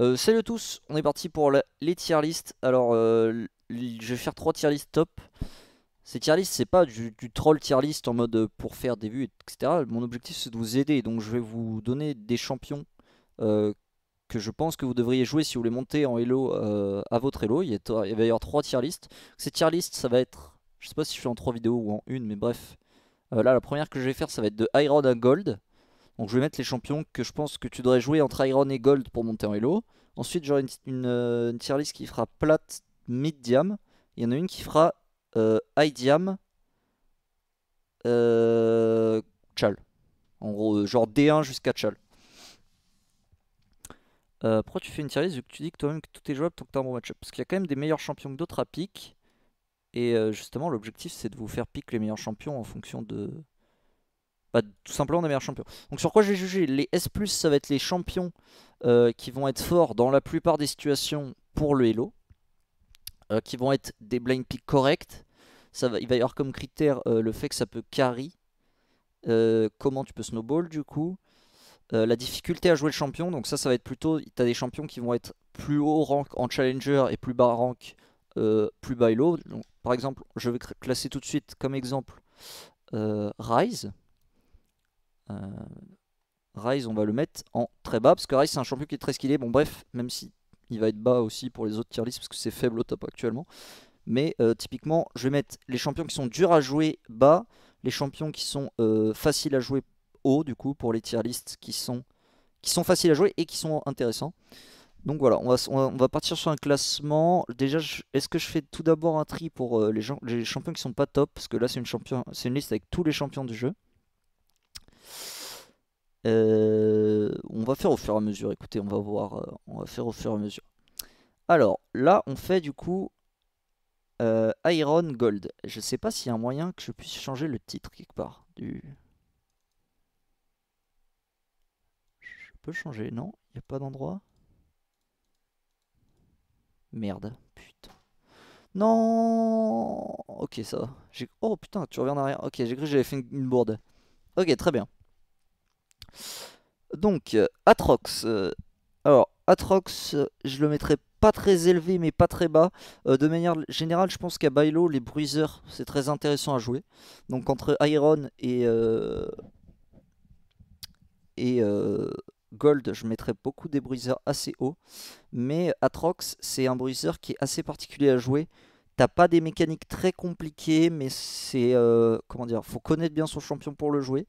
Euh, salut à tous, on est parti pour les tier list. Alors, euh, je vais faire trois tier list top. Ces tier list, c'est pas du, troll tier list en mode euh, pour faire des vues, etc. Mon objectif, c'est de vous aider. Donc, je vais vous donner des champions que je pense que vous devriez jouer si vous voulez monter en Elo à votre Elo. Il, y a, d'ailleurs va avoir trois tier list. Ces tier list, ça va être. Je sais pas si je fais en trois vidéos ou en une, mais bref. là, la première que je vais faire, ça va être de Iron à Gold. Donc je vais mettre les champions que je pense que tu devrais jouer entre Iron et Gold pour monter en Hello. Ensuite j'aurai euh, une, tier list qui fera plate, mid diam. Il y en a une qui fera euh, high diam, euh, chal. En gros, genre D1 jusqu'à chal. pourquoi tu fais une tier list vu que tu dis que toi-même que tout est jouable tant que t'as un bon match Parce qu'il y a quand même des meilleurs champions que d'autres à pick. Et justement, l'objectif c'est de vous faire pick les meilleurs champions en fonction de, bah, tout simplement des meilleurs champions. Donc sur quoi j'ai jugé Les S+, ça va être les champions euh, qui vont être forts dans la plupart des situations pour le Hello, euh, qui vont être des blind picks corrects. Ça va, il va y avoir comme critère euh, le fait que ça peut carry, comment tu peux snowball du coup, la difficulté à jouer le champion, donc ça ça va être plutôt, tu as des champions qui vont être plus haut rank en challenger et plus bas rank, plus bas Hello. Donc, par exemple, je vais classer tout de suite comme exemple Rise, euh, Rise, on va le mettre en très bas, parce que Rise, c'est un champion qui est très skillé. Bon, bref, même si il va être bas aussi pour les autres tier lists, parce que c'est faible au top actuellement. Mais euh, typiquement, je vais mettre les champions qui sont durs à jouer bas, les champions qui sont euh, faciles à jouer haut, du coup, pour les tier lists qui sont, qui sont faciles à jouer et qui sont intéressants. Donc voilà, on va, on va partir sur un classement. Déjà, est-ce que je fais tout d'abord un tri pour les, gens, les champions qui sont pas top Parce que là, c'est une, champion, une liste avec tous les champions du jeu. Euh, on va faire au fur et à mesure, écoutez, on va voir, euh, on va faire au fur et à mesure. Alors, là, on fait du coup euh, Iron Gold. Je sais pas s'il y a un moyen que je puisse changer le titre quelque part. Du... Je peux changer, non Il n'y a pas d'endroit Merde, putain. Non Ok, ça va. Oh putain, tu reviens en arrière. Ok, j'ai cru que j'avais fait une bourde. Ok, très bien. Donc, euh, Atrox. Euh, alors, Atrox, euh, je le mettrai pas très élevé mais pas très bas. de manière générale, je pense qu'à Bailo, les bruiseurs, c'est très intéressant à jouer. Donc entre Iron et, et Gold, je mettrai beaucoup des bruiseurs assez hauts. Mais Atrox, c'est un bruiseur qui est assez particulier à jouer. T'as pas des mécaniques très compliquées, mais c'est... comment dire Faut connaître bien son champion pour le jouer.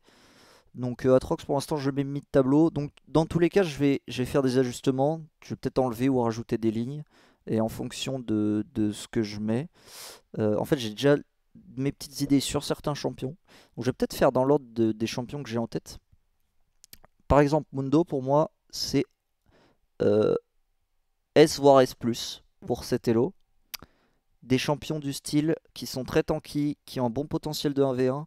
Donc euh, Atrox pour l'instant je mets de tableau. Donc dans tous les cas je vais, faire des ajustements. Je vais peut-être enlever ou rajouter des lignes. Et en fonction de, ce que je mets. Euh, en fait j'ai déjà mes petites idées sur certains champions. Donc je vais peut-être faire dans l'ordre des champions que j'ai en tête. Par exemple Mundo pour moi c'est euh, S voire S pour cet elo. Des champions du style qui sont très tanky, qui ont un bon potentiel de 1v1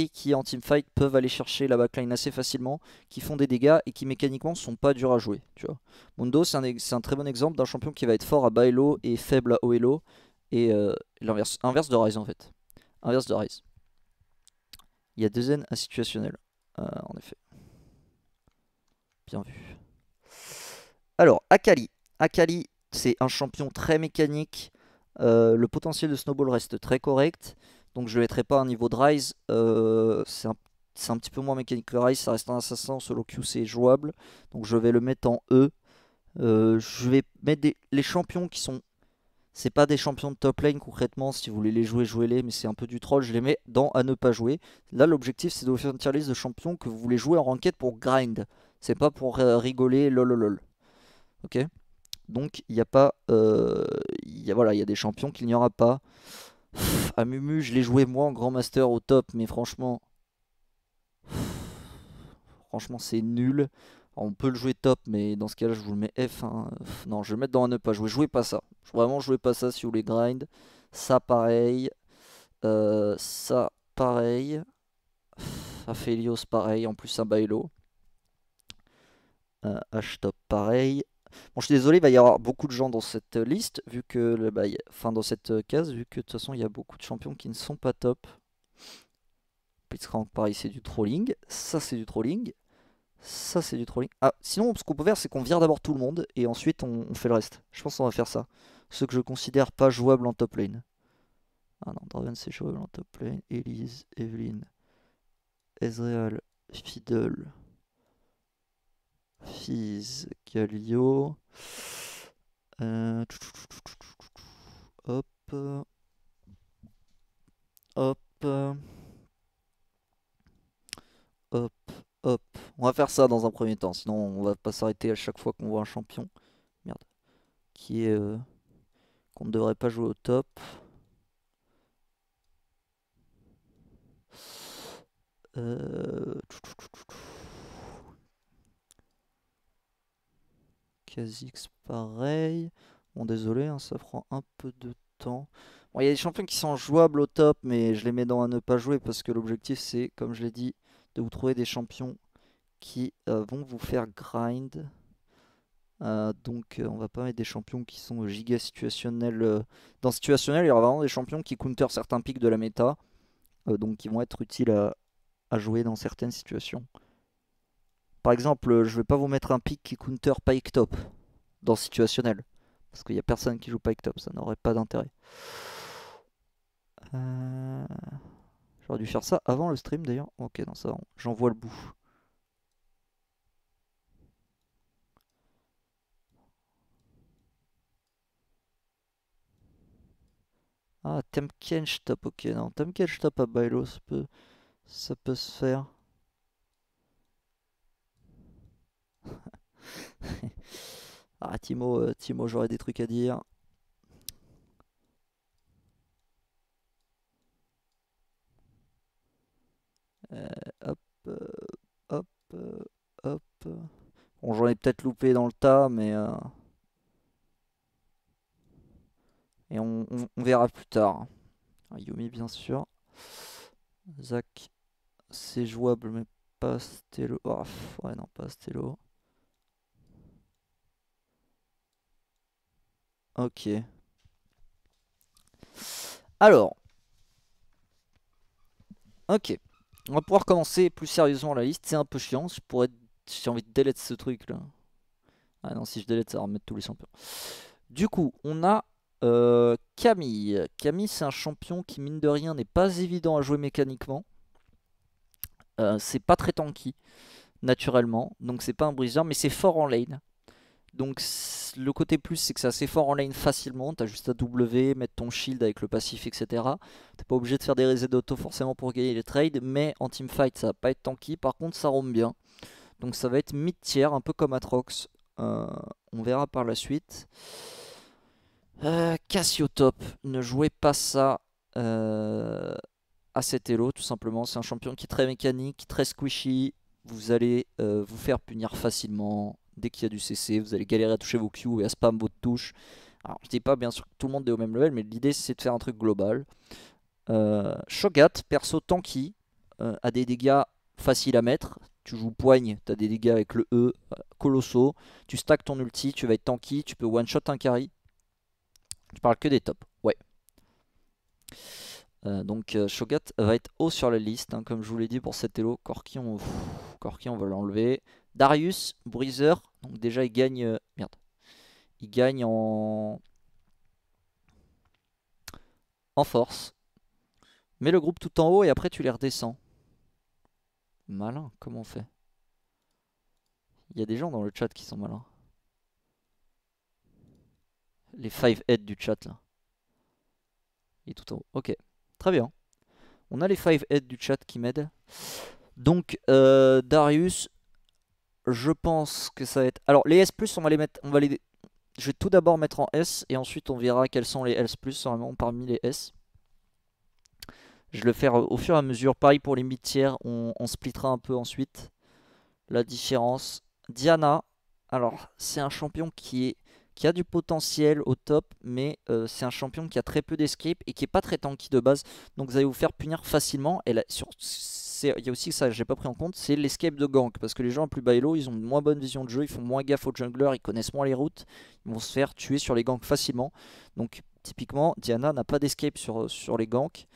et qui en teamfight peuvent aller chercher la backline assez facilement, qui font des dégâts et qui mécaniquement sont pas durs à jouer. Tu vois. Mundo c'est un, très bon exemple d'un champion qui va être fort à bas elo et faible à haut elo, et euh, l'inverse inverse de Ryze en fait. Inverse de Il y a deux à situationnel, euh, en effet. Bien vu. Alors, Akali. Akali, c'est un champion très mécanique. Euh, le potentiel de Snowball reste très correct. Donc je le mettrai pas un niveau de Rise. Euh, c'est un, petit peu moins mécanique que Rise. Ça reste un assassin. Solo Q c'est jouable. Donc je vais le mettre en E. Euh, je vais mettre les champions qui sont. C'est pas des champions de top lane concrètement. Si vous voulez les jouer, jouez-les. Mais c'est un peu du troll. Je les mets dans à ne pas jouer. Là l'objectif c'est de vous faire une tier list de champions que vous voulez jouer en ranked pour grind. C'est pas pour euh, rigoler lololol. Ok donc il n'y a pas, y voilà, il y a des champions qu'il n'y aura pas. A Mumu, je l'ai joué moi en Grand Master au top, mais franchement. franchement, c'est nul. On peut le jouer top, mais dans ce cas-là, je vous le mets F. Hein. non, je vais le mettre dans un ne pas jouer. pas ça. Vraiment, jouer pas ça si vous voulez grind. Ça, pareil. Euh, ça, pareil. Aphelios, pareil. En plus, un bailo. Euh, H-top, pareil. Bon, je suis désolé, il va y avoir beaucoup de gens dans cette liste, vu que, bah, fin enfin, dans cette euh, case, vu que de toute façon, il y a beaucoup de champions qui ne sont pas top. Blitzcrank, pareil, c'est du trolling. Ça, c'est du trolling. Ça, c'est du trolling. Ah, sinon, ce qu'on peut faire, c'est qu'on vire d'abord tout le monde, et ensuite, on, fait le reste. Je pense qu'on va faire ça. Ceux que je considère pas jouables en top lane. Ah non, Draven, c'est jouable en top lane. Elise, Evelyn, Ezreal, Fiddle. Fizz, Galio. Euh, hop. Hop. Hop. Hop. On va faire ça dans un premier temps, sinon on va pas s'arrêter à chaque fois qu'on voit un champion. Merde. Qui est. Euh, qu'on ne devrait pas jouer au top. Euh... Kha'Zix, pareil. Bon, désolé, hein, ça prend un peu de temps. Bon, il y a des champions qui sont jouables au top, mais je les mets dans à ne pas jouer parce que l'objectif, c'est, comme je l'ai dit, de vous trouver des champions qui euh, vont vous faire grind. Euh, donc on euh, on va pas mettre des champions qui sont giga situationnels. dans situationnel, il y aura vraiment des champions qui counter certains pics de la méta. donc qui vont être utiles à jouer dans certaines situations. Par exemple, je vais pas vous mettre un pick qui counter pike top dans situationnel. Parce qu'il n'y a personne qui joue pike top, ça n'aurait pas d'intérêt. Euh, j'aurais dû faire ça avant le stream d'ailleurs. Ok, non, ça j'envoie le bout. Ah, Temkench top, ok, non, Temkench top à Bailo, peut, ça peut se faire. ah, Timo, euh, Timo j'aurais des trucs à dire. Euh, hop, euh, hop, hop. Bon, j'en ai peut-être loupé dans le tas, mais. Et on, verra plus tard. Ah, Yumi, bien sûr. Zach, c'est jouable, mais pas Stello. Ah, ouais, non, pas Stello. Ok. Alors. Ok. On va pouvoir commencer plus sérieusement la liste. C'est un peu chiant. Je pourrais... J'ai envie de délèter ce truc là. Ah non, si je délète, ça va remettre tous les champions. Du coup, on a euh, Camille. Camille, c'est un champion qui, mine de rien, n'est pas évident à jouer mécaniquement. Euh, c'est pas très tanky, naturellement. Donc c'est pas un briseur, mais c'est fort en lane. Donc le côté plus c'est que c'est assez fort en lane facilement, t'as juste à W, mettre ton shield avec le passif etc. T'es pas obligé de faire des resets d'auto forcément pour gagner les trades, mais en teamfight ça va pas être tanky, par contre ça roam bien. Donc ça va être mid-tier, un peu comme Atrox, euh, on verra par la suite. Euh, Cassio top, ne jouez pas ça euh, à cet elo tout simplement, c'est un champion qui est très mécanique, très squishy, vous allez euh, vous faire punir facilement Dès qu'il y a du CC, vous allez galérer à toucher vos Q et à spam votre touche. Alors, je dis pas bien sûr que tout le monde est au même level, mais l'idée c'est de faire un truc global. Euh, Shogat, perso tanky, euh, a des dégâts faciles à mettre. Tu joues poigne, tu as des dégâts avec le E, euh, colossaux. Tu stacks ton ulti, tu vas être tanky, tu peux one-shot un carry. Je parles que des tops, ouais. donc Shogat va être haut sur la liste, hein, comme je vous l'ai dit pour cet Elo. Corki, on, Corki, on va l'enlever. Darius, Breezer... Donc déjà, il gagne... Euh, merde. Il gagne en... En force. Mets le groupe tout en haut et après tu les redescends. Malin, comment on fait Il y a des gens dans le chat qui sont malins. Les 5 heads du chat là. Il est tout en haut. Ok, très bien. On a les 5 heads du chat qui m'aident. Donc euh, Darius, je pense que ça va être... Alors les S+, on va les mettre... On va Je vais tout d'abord mettre en S et ensuite on verra quels sont les S+, vraiment parmi les S. Je vais le faire euh, au fur et à mesure. Pareil pour les mid-tiers, on, splittera un peu ensuite la différence. Diana, alors c'est un champion qui est qui a du potentiel au top, mais euh, c'est un champion qui a très peu d'escape et qui est pas très tanky de base. Donc vous allez vous faire punir facilement. Et sur il y a aussi ça j'ai pas pris en compte, c'est l'escape de gank. Parce que les gens plus bas elo, ils ont une moins bonne vision de jeu, ils font moins gaffe aux junglers, ils connaissent moins les routes, ils vont se faire tuer sur les ganks facilement. Donc typiquement, Diana n'a pas d'escape sur, euh, sur les ganks.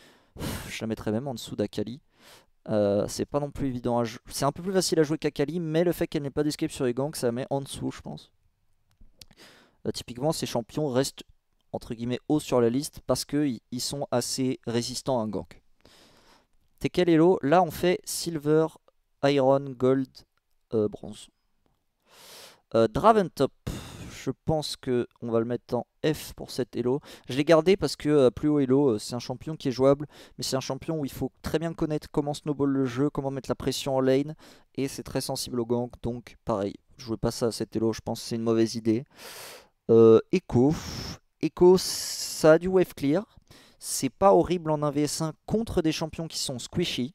je la mettrais même en dessous d'Akali. Euh, c'est pas non plus évident à jouer. C'est un peu plus facile à jouer qu'Akali, mais le fait qu'elle n'ait pas d'escape sur les ganks, ça la met en dessous, je pense. Euh, typiquement, ces champions restent entre guillemets haut sur la liste parce qu'ils sont assez résistants à un gank. T'es quel elo Là, on fait silver, iron, gold, euh, bronze. Euh, Draventop. Je pense que on va le mettre en F pour cet elo. Je l'ai gardé parce que euh, plus haut elo, euh, c'est un champion qui est jouable. Mais c'est un champion où il faut très bien connaître comment snowball le jeu, comment mettre la pression en lane. Et c'est très sensible au gank. Donc, pareil, je jouez pas ça à cet elo, Je pense que c'est une mauvaise idée. Echo. Echo, ça a du wave clear. C'est pas horrible en 1 v 1 contre des champions qui sont squishy.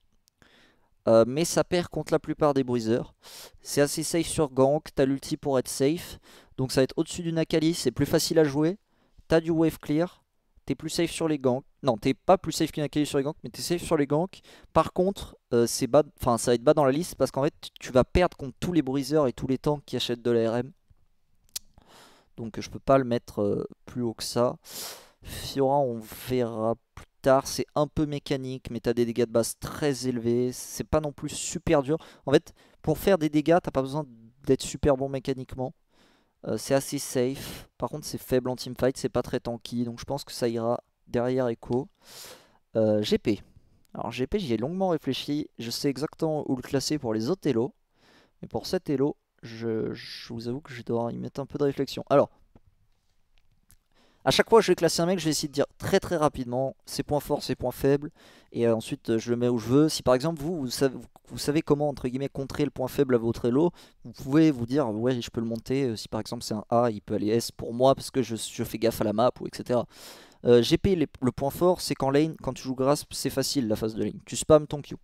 Euh, mais ça perd contre la plupart des briseurs C'est assez safe sur gank, t'as l'ulti pour être safe. Donc ça va être au-dessus du Nakali, c'est plus facile à jouer. T'as du wave clear, t'es plus safe sur les ganks. Non, t'es pas plus safe qu'une Nakali sur les ganks, mais t'es safe sur les ganks. Par contre, euh, c'est bas... ça va être bas dans la liste parce qu'en fait, tu vas perdre contre tous les briseurs et tous les tanks qui achètent de la Donc je peux pas le mettre euh, plus haut que ça. Fiora, on verra plus tard. C'est un peu mécanique, mais t'as des dégâts de base très élevés. C'est pas non plus super dur. En fait, pour faire des dégâts, t'as pas besoin d'être super bon mécaniquement. Euh, c'est assez safe. Par contre, c'est faible en teamfight, c'est pas très tanky. Donc je pense que ça ira derrière Echo. Euh, GP. Alors GP, j'y ai longuement réfléchi. Je sais exactement où le classer pour les autres Elo. Mais pour cet Elo, je, je vous avoue que je dois y mettre un peu de réflexion. Alors, à chaque fois, que je vais classer un mec, je vais essayer de dire très très rapidement ses points forts, ses points faibles, et euh, ensuite euh, je le mets où je veux. Si par exemple vous, vous savez, comment entre guillemets contrer le point faible à votre elo, vous pouvez vous dire ouais, je peux le monter. Euh, si par exemple c'est un A, il peut aller S pour moi parce que je, fais gaffe à la map ou etc. GP, le point fort, c'est qu'en lane, quand tu joues grasp, c'est facile la phase de lane. Tu spams ton Q.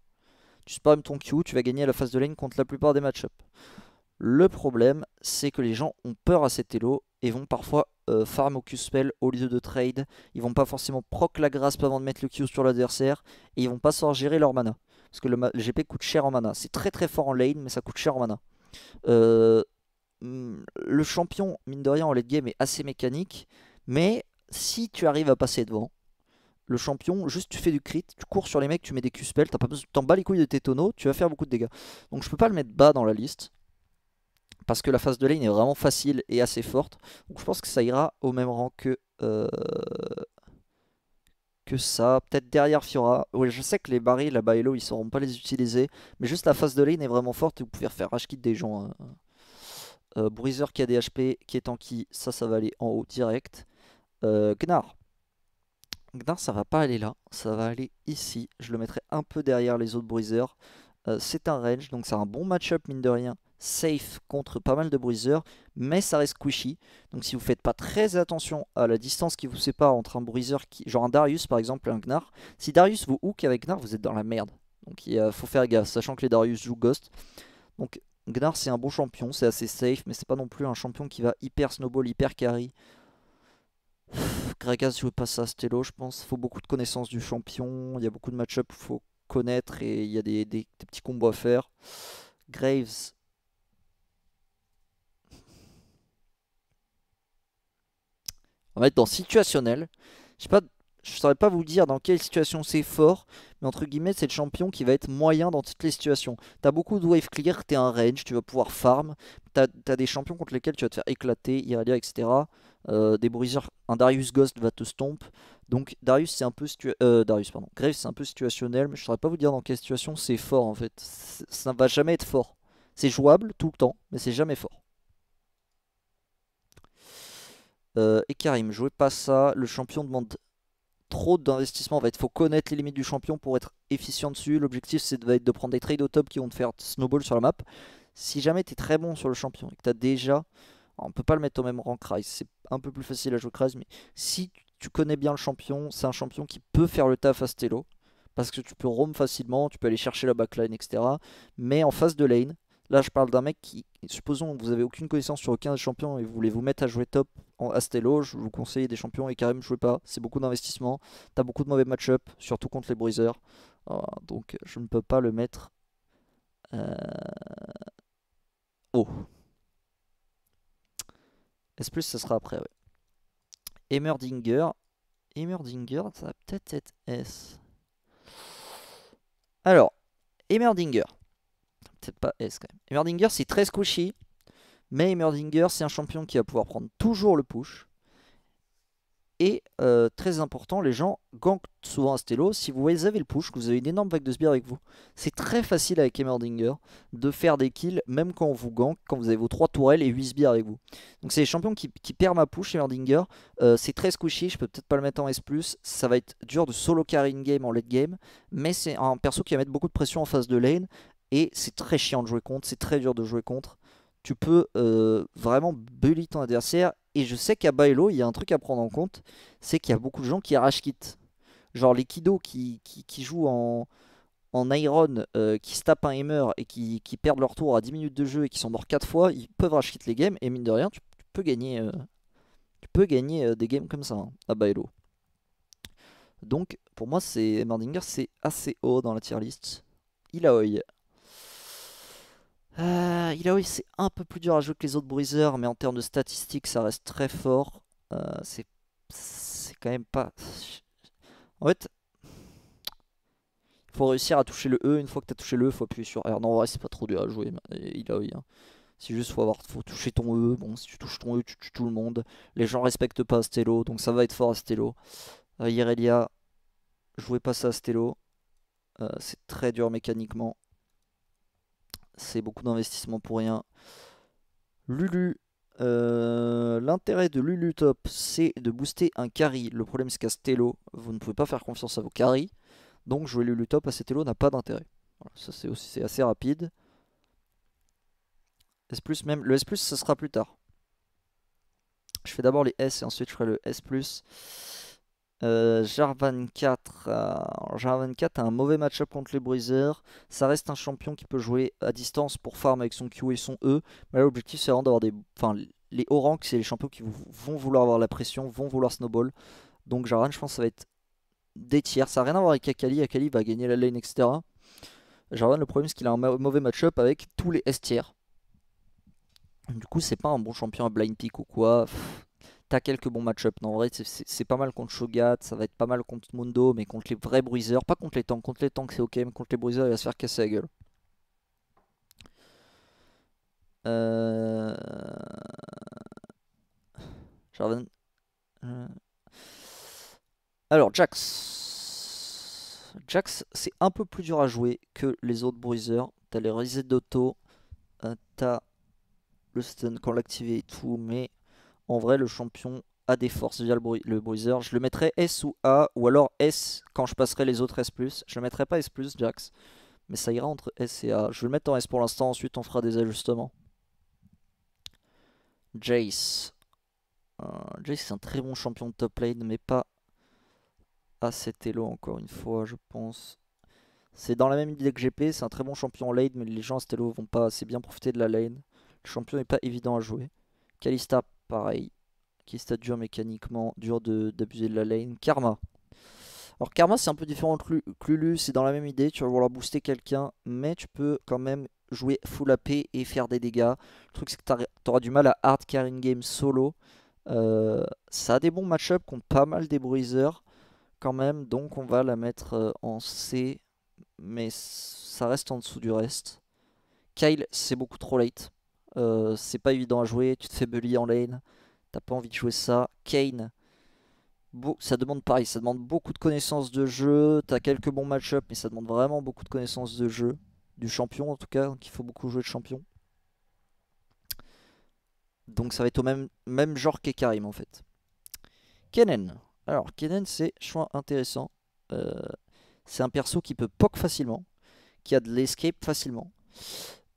Tu spams ton Q, tu vas gagner la phase de lane contre la plupart des match-ups. Le problème, c'est que les gens ont peur à cet elo et vont parfois euh, farm au Q-spell au lieu de trade. Ils vont pas forcément proc la grâce avant de mettre le Q sur l'adversaire et ils vont pas savoir gérer leur mana. Parce que le, GP coûte cher en mana. C'est très très fort en lane mais ça coûte cher en mana. Euh, hmm, le champion, mine de rien, en late game est assez mécanique. Mais si tu arrives à passer devant, le champion, juste tu fais du crit, tu cours sur les mecs, tu mets des Q-spells, t'en bats les couilles de tes tonneaux, tu vas faire beaucoup de dégâts. Donc je peux pas le mettre bas dans la liste parce que la phase de lane est vraiment facile et assez forte. Donc je pense que ça ira au même rang que, euh, que ça. Peut-être derrière Fiora. Oui, je sais que les barils là-bas et l'eau, ils ne sauront pas les utiliser. Mais juste la phase de lane est vraiment forte et vous pouvez faire rush kit des gens. Hein. Euh, Bruiser qui a des HP, qui est tanky, ça, ça va aller en haut direct. Euh, Gnar. Gnar, ça va pas aller là, ça va aller ici. Je le mettrai un peu derrière les autres Bruiser c'est un range, donc c'est un bon match-up, mine de rien safe contre pas mal de bruiseurs, mais ça reste squishy. Donc si vous faites pas très attention à la distance qui vous sépare entre un bruiser, qui, genre un Darius par exemple et un Gnar, si Darius vous hook avec Gnar, vous êtes dans la merde. Donc il faut faire gaffe, sachant que les Darius jouent Ghost. Donc Gnar c'est un bon champion, c'est assez safe, mais c'est pas non plus un champion qui va hyper snowball, hyper carry. Gregas joue pas ça à Stello, je pense. Faut beaucoup de connaissances du champion, il y a beaucoup de match-up faut connaître et il y a des petits combos à faire. Graves, On va être dans situationnel. Je sais pas, je saurais pas vous dire dans quelle situation c'est fort, mais entre guillemets, c'est le champion qui va être moyen dans toutes les situations. T'as beaucoup de wave clear, t'es un range, tu vas pouvoir farm, t'as as des champions contre lesquels tu vas te faire éclater, Irelia, etc. Euh, des briseurs, un Darius Ghost va te stomp. Donc Darius c'est un peu euh, Darius Graves c'est un peu situationnel, mais je saurais pas vous dire dans quelle situation c'est fort en fait. Ça va jamais être fort. C'est jouable tout le temps, mais c'est jamais fort. Euh, et Karim, jouez pas ça. Le champion demande trop d'investissement. En fait, il faut connaître les limites du champion pour être efficient dessus. L'objectif, c'est de, de prendre des trades au top qui vont te faire snowball sur la map. Si jamais tu es très bon sur le champion et que tu as déjà. on peut pas le mettre au même rang Kryze, c'est un peu plus facile à jouer Kryze mais si tu connais bien le champion, c'est un champion qui peut faire le taf à Stello. Parce que tu peux roam facilement, tu peux aller chercher la backline, etc. Mais en face de lane, Là, je parle d'un mec qui, supposons que vous avez aucune connaissance sur aucun des champions et vous voulez vous mettre à jouer top en Astello, je vous conseille des champions et ne jouez pas. C'est beaucoup d'investissement. T'as beaucoup de mauvais match-up, surtout contre les bruisers. Euh, donc, je ne peux pas le mettre. Euh... Oh. S, ça sera après, ouais. Emerdinger. Emerdinger, ça va peut-être être S. Alors, Emerdinger peut pas S quand même. Emerdinger, c'est très squishy. Mais Emerdinger, c'est un champion qui va pouvoir prendre toujours le push. Et euh, très important, les gens gankent souvent à Stello. Si vous avez le push, que vous avez une énorme vague de sbires avec vous, c'est très facile avec Emerdinger de faire des kills, même quand on vous gank, quand vous avez vos 3 tourelles et 8 sbires avec vous. Donc c'est un champions qui, perd perdent ma push, Emerdinger. Euh, c'est très squishy, je peux peut-être pas le mettre en S+, ça va être dur de solo carry in-game en late game, mais c'est un perso qui va mettre beaucoup de pression en face de lane, et c'est très chiant de jouer contre, c'est très dur de jouer contre. Tu peux euh, vraiment bully ton adversaire. Et je sais qu'à Bailo, il y a un truc à prendre en compte, c'est qu'il y a beaucoup de gens qui rage Genre les Kido qui, jouent en, en Iron, euh, qui se un hammer et qui, perdent leur tour à 10 minutes de jeu et qui sont morts 4 fois, ils peuvent rage les games. Et mine de rien, tu, peux gagner, tu peux gagner euh, des games comme ça hein, à Bailo. Donc pour moi, c'est Mardinger, c'est assez haut dans la tier list. Il a eu. Euh, il a c'est un peu plus dur à jouer que les autres briseurs mais en termes de statistiques, ça reste très fort. Euh, c'est quand même pas... En fait, il faut réussir à toucher le E. Une fois que tu as touché le E, faut appuyer sur R. Non, c'est pas trop dur à jouer, a hein. C'est juste, faut, avoir, faut toucher ton E. Bon, si tu touches ton E, tu tues tout le monde. Les gens respectent pas Astello, donc ça va être fort Astello. Euh, Irelia, jouez pas ça Stello. Euh, c'est très dur mécaniquement c'est beaucoup d'investissement pour rien. Lulu, euh, l'intérêt de Lulu Top, c'est de booster un carry. Le problème, c'est qu'à Stello, vous ne pouvez pas faire confiance à vos carry Donc, jouer Lulu Top à Stello n'a pas d'intérêt. ça, c'est aussi assez rapide. S+, même. Le S+, ça sera plus tard. Je fais d'abord les S et ensuite je ferai le S+. Euh, Jarvan4 euh, a un mauvais match-up contre les Briseurs. Ça reste un champion qui peut jouer à distance pour farm avec son Q et son E. Mais l'objectif c'est vraiment d'avoir des. Enfin, les hauts ranks, c'est les champions qui vont vouloir avoir la pression, vont vouloir snowball. Donc Jarvan, je pense que ça va être des tiers. Ça n'a rien à voir avec Akali. Akali va gagner la lane, etc. Jarvan, le problème c'est qu'il a un mauvais match-up avec tous les S tiers. Du coup, c'est pas un bon champion à blind pick ou quoi t'as quelques bons match-up. Non, en vrai, c'est pas mal contre Shogat, ça va être pas mal contre Mundo, mais contre les vrais bruiseurs, pas contre les tanks. Contre les tanks, c'est ok, mais contre les bruiseurs, il va se faire casser la gueule. Euh... euh. Alors, Jax. Jax, c'est un peu plus dur à jouer que les autres bruiseurs. T'as les reset d'auto, euh, t'as le stun quand l'activer et tout, mais en vrai, le champion a des forces via le, bruiser. Je le mettrai S ou A, ou alors S quand je passerai les autres S+. Je le mettrai pas S+, Jax, mais ça ira entre S et A. Je vais le mettre en S pour l'instant, ensuite on fera des ajustements. Jace. Euh, Jace est un très bon champion de top lane, mais pas assez tello. encore une fois, je pense. C'est dans la même idée que GP, c'est un très bon champion en lane, mais les gens à vont pas assez bien profiter de la lane. Le champion n'est pas évident à jouer. Kalista, pareil, qui est dur mécaniquement, dur d'abuser de, la lane. Karma. Alors Karma c'est un peu différent que Lulu, c'est dans la même idée, tu vas vouloir booster quelqu'un, mais tu peux quand même jouer full AP et faire des dégâts. Le truc c'est que tu auras du mal à hard in game solo. Euh, ça a des bons match-up contre pas mal des bruiseurs quand même, donc on va la mettre euh, en C, mais ça reste en dessous du reste. Kyle c'est beaucoup trop late. Euh, c'est pas évident à jouer, tu te fais bully en lane, t'as pas envie de jouer ça. Kane, ça demande pareil, ça demande beaucoup de connaissances de jeu, t'as quelques bons match-up, mais ça demande vraiment beaucoup de connaissances de jeu, du champion en tout cas, hein, qu'il faut beaucoup jouer de champion. Donc ça va être au même, même genre qu'Ekarim en fait. Kennen. Alors Kennen c'est choix intéressant. Euh, c'est un perso qui peut poke facilement, qui a de l'escape facilement.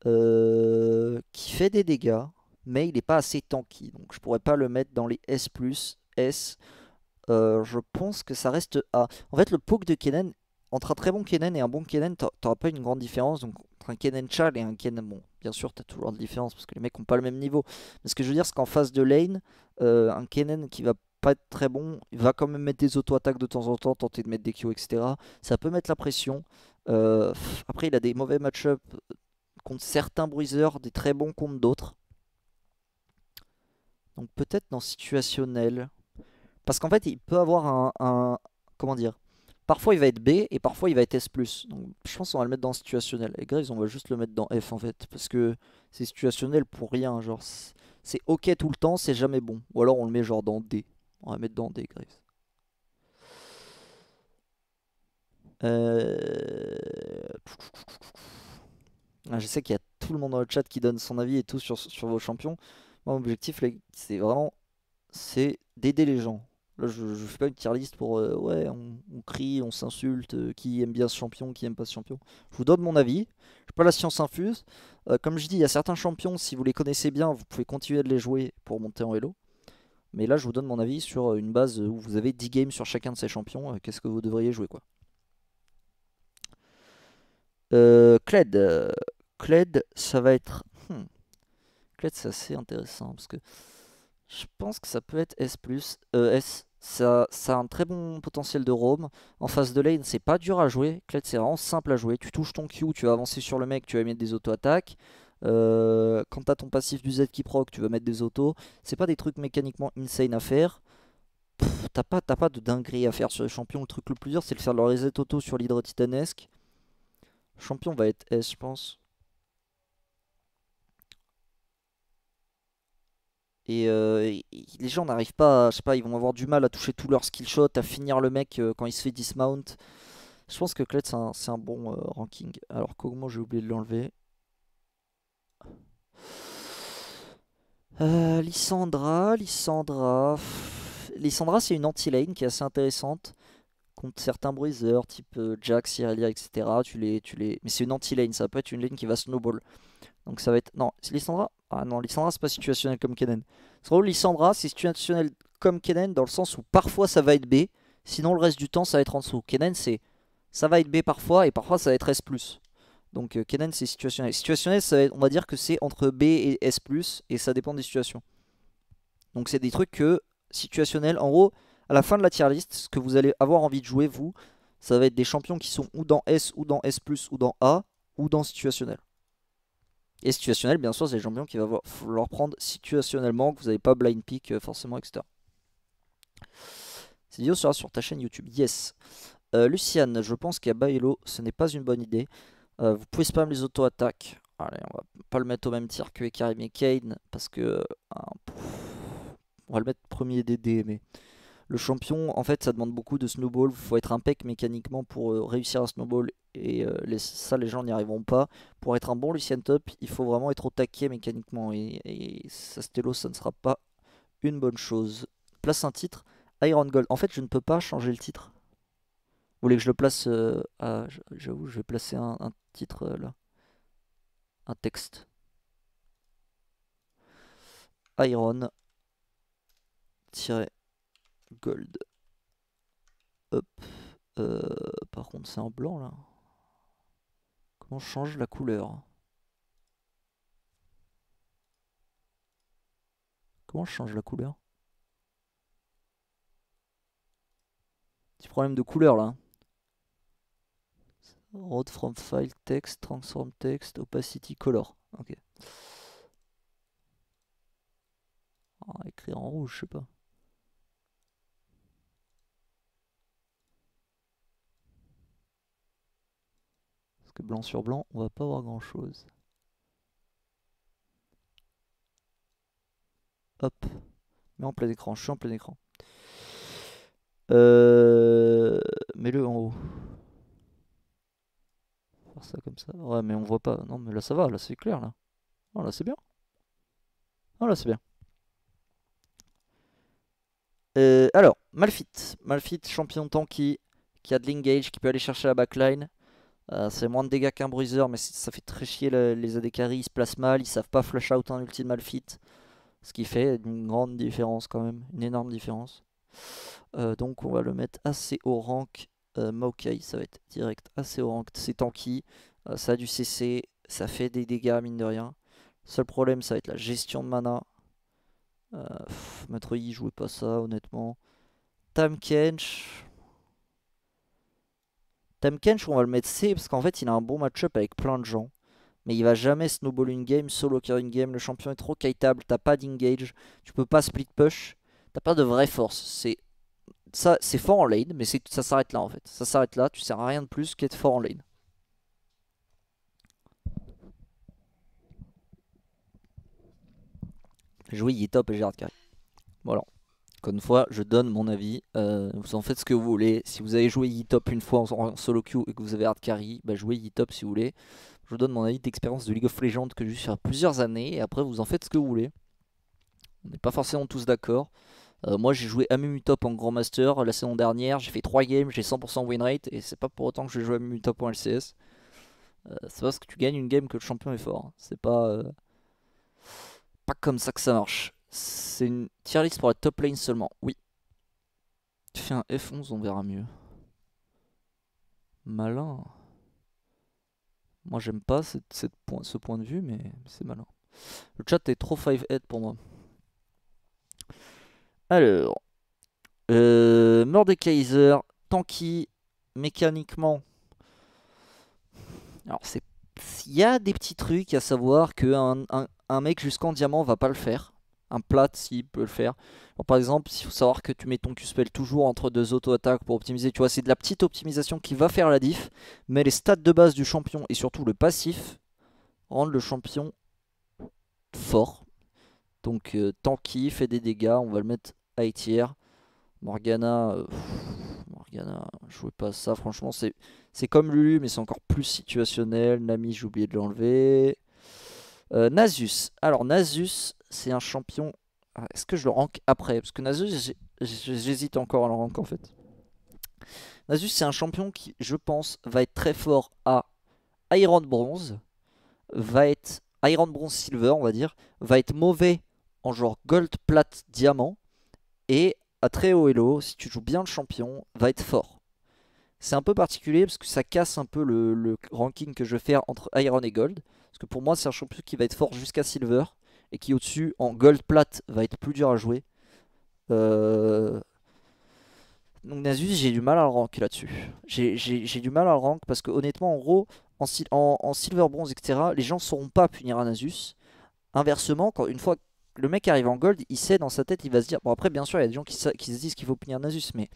Euh, qui fait des dégâts, mais il n'est pas assez tanky. Donc je pourrais pas le mettre dans les S+, S. Euh, je pense que ça reste A. En fait, le poke de Kennen, entre un très bon Kennen et un bon Kennen, t'auras pas une grande différence. Donc entre un Kennen Chal et un Kennen... Bon, bien sûr, tu as toujours de différence parce que les mecs n'ont pas le même niveau. Mais ce que je veux dire, c'est qu'en phase de lane, euh, un Kennen qui va pas être très bon, il va quand même mettre des auto-attaques de temps en temps, tenter de mettre des Q, etc. Ça peut mettre la pression. après, il a des mauvais match-up contre certains bruiseurs, des très bons contre d'autres. Donc peut-être dans situationnel. Parce qu'en fait, il peut avoir un, Comment dire Parfois, il va être B et parfois, il va être S+. Donc je pense qu'on va le mettre dans situationnel. Et Graves, on va juste le mettre dans F, en fait. Parce que c'est situationnel pour rien. Genre, c'est OK tout le temps, c'est jamais bon. Ou alors, on le met genre dans D. On va mettre dans D, Graves. Euh... Ah, je sais qu'il y a tout le monde dans le chat qui donne son avis et tout sur, vos champions. mon objectif, c'est vraiment c'est d'aider les gens. Là, je, ne fais pas une tier list pour euh, ouais, on, crie, on s'insulte, euh, qui aime bien ce champion, qui aime pas ce champion. Je vous donne mon avis. Je pas la science infuse. Euh, comme je dis, il y a certains champions, si vous les connaissez bien, vous pouvez continuer de les jouer pour monter en Elo. Mais là, je vous donne mon avis sur une base où vous avez 10 games sur chacun de ces champions. Qu'est-ce que vous devriez jouer quoi Cled, Cled, ça va être... Hmm. Cled, c'est assez intéressant parce que je pense que ça peut être S+. Euh, S, ça, ça, a un très bon potentiel de roam. En face de lane, c'est pas dur à jouer. Cled, c'est vraiment simple à jouer. Tu touches ton Q, tu vas avancer sur le mec, tu vas mettre des auto-attaques. Euh, quand t'as ton passif du Z qui proc, tu vas mettre des autos. C'est pas des trucs mécaniquement insane à faire. T'as pas, de dinguerie à faire sur les champions. Le truc le plus dur, c'est de faire le reset auto sur l'hydro titanesque. Champion va être S, je pense. Euh, et les gens n'arrivent pas, je sais pas, ils vont avoir du mal à toucher tout leur skill shot, à finir le mec euh, quand il se fait dismount. Je pense que Kled c'est un, bon euh, ranking. Alors comment j'ai oublié de l'enlever. Lissandra, Lissandra. Lissandra c'est une anti-lane qui est assez intéressante. Contre certains briseurs, type Jack, Cyrilia, etc. Tu les, tu les... Mais c'est une anti-lane, ça peut être une lane qui va snowball. Donc ça va être... Non, Lissandra Ah non, Lissandra, c'est pas situationnel comme Kenen. Lissandra, c'est situationnel comme Kennen dans le sens où parfois ça va être B, sinon le reste du temps ça va être en dessous. Kennen c'est... Ça va être B parfois, et parfois ça va être S+. Donc euh, Kennen c'est situationnel. Situationnel, ça on va dire que c'est entre B et S+, et ça dépend des situations. Donc c'est des trucs que... Situationnel, en gros, à la fin de la tier list, ce que vous allez avoir envie de jouer, vous, ça va être des champions qui sont ou dans S, ou dans S+, ou dans A, ou dans situationnel. Et situationnel, bien sûr, c'est les champions qui va falloir prendre situationnellement, que vous n'avez pas blind pick euh, forcément, etc. Cette vidéo sera sur ta chaîne YouTube. Yes. Euh, Luciane, je pense qu'à Bailo, ce n'est pas une bonne idée. Euh, vous pouvez spam les auto-attaques. Allez, on va pas le mettre au même tir que Karim et Kane, parce que... on va le mettre premier DD, mais... Le champion, en fait, ça demande beaucoup de snowball. Il faut être impec mécaniquement pour réussir à snowball et euh, ça les gens n'y arriveront pas. Pour être un bon Lucien Top, il faut vraiment être au taquet mécaniquement et, ça stello ça ne sera pas une bonne chose. Place un titre, Iron Gold. En fait je ne peux pas changer le titre. Vous voulez que je le place ah J'avoue je vais placer un, titre euh, là. Un texte. Iron gold. Hop. par contre c'est en blanc là. Comment je change la couleur Comment je change la couleur Petit problème de couleur là. Road from file text, transform text, opacity color. Ok. Ah, écrire en rouge, je sais pas. que blanc sur blanc, on va pas voir grand chose. Hop. Mais en plein écran, je suis en plein écran. Euh... Mets-le en haut. Faire ça comme ça. Ouais, mais on voit pas. Non, mais là ça va, là c'est clair là. Oh là c'est bien. Oh là c'est bien. Euh, alors, Malphite. malfit champion tanky, qui a de l'engage, qui peut aller chercher la backline. Euh, c'est moins de dégâts qu'un bruiser, mais ça fait très chier les ADCARI, ils se placent mal, ils savent pas flash out un ulti de Malfit. Ce qui fait une grande différence quand même, une énorme différence. Euh, donc on va le mettre assez haut rank. Euh, Maokai, ça va être direct assez haut rank. C'est tanky, euh, ça a du CC, ça fait des dégâts mine de rien. Seul problème, ça va être la gestion de mana. Maître Yi jouait pas ça honnêtement. Tam Kench, Temkench, on va le mettre C parce qu'en fait, il a un bon matchup avec plein de gens. Mais il va jamais snowball une game, solo carry une game. Le champion est trop kiteable, t'as pas d'engage, tu peux pas split push, t'as pas de vraie force. C'est fort en lane, mais ça s'arrête là en fait. Ça s'arrête là, tu sers à rien de plus qu'être fort en lane. Jouer, il est top et Gérard Bon Voilà. Encore une fois, je donne mon avis. Euh, vous en faites ce que vous voulez. Si vous avez joué E-Top une fois en, solo queue et que vous avez hard carry, bah jouez E-Top si vous voulez. Je donne mon avis d'expérience de League of Legends que j'ai eu sur plusieurs années. Et après, vous en faites ce que vous voulez. On n'est pas forcément tous d'accord. Euh, moi, j'ai joué Amumu e Top en Grand Master la saison dernière. J'ai fait 3 games, j'ai 100% win rate. Et c'est pas pour autant que je à Amumu e Top en LCS. Euh, c'est parce que tu gagnes une game que le champion est fort. Hein. C'est pas. pas comme ça que ça marche. C'est une tier pour la top lane seulement. Oui. Fais un F11, on verra mieux. Malin. Moi, j'aime pas ce point de vue, mais c'est malin. Le chat est trop 5 head pour moi. Alors. Euh, Mordekaiser, tanky, mécaniquement. Alors, c'est. Il y a des petits trucs à savoir que un mec jusqu'en diamant va pas le faire un plat s'il peut le faire. par exemple, il faut savoir que tu mets ton Q-Spell toujours entre deux auto-attaques pour optimiser. Tu vois, c'est de la petite optimisation qui va faire la diff, mais les stats de base du champion et surtout le passif rendent le champion fort. Donc Tanki euh, tanky, fait des dégâts, on va le mettre high tier. Morgana, euh, je pas ça, franchement c'est comme Lulu mais c'est encore plus situationnel. Nami, j'ai oublié de l'enlever. Euh, Nasus, alors Nasus, c'est un champion. Ah, est-ce que je le rank après Parce que Nasus, j'hésite encore à le rank en fait. Nasus, c'est un champion qui, je pense, va être très fort à Iron Bronze, va être Iron Bronze Silver, on va dire, va être mauvais en genre Gold, Plate, Diamant, et à très haut elo, si tu joues bien le champion, va être fort. C'est un peu particulier parce que ça casse un peu le, ranking que je fais entre Iron et Gold. Parce que pour moi, c'est un champion qui va être fort jusqu'à Silver et qui au-dessus en gold plate va être plus dur à jouer. Euh, donc Nasus, j'ai du mal à le rank là-dessus. J'ai du mal à le rank parce que honnêtement, en gros, en, silver bronze, etc., les gens ne sauront pas punir un Nasus. Inversement, quand une fois le mec arrive en gold, il sait dans sa tête, il va se dire. Bon, après, bien sûr, il y a des gens qui, qui se disent qu'il faut punir Nasus, mais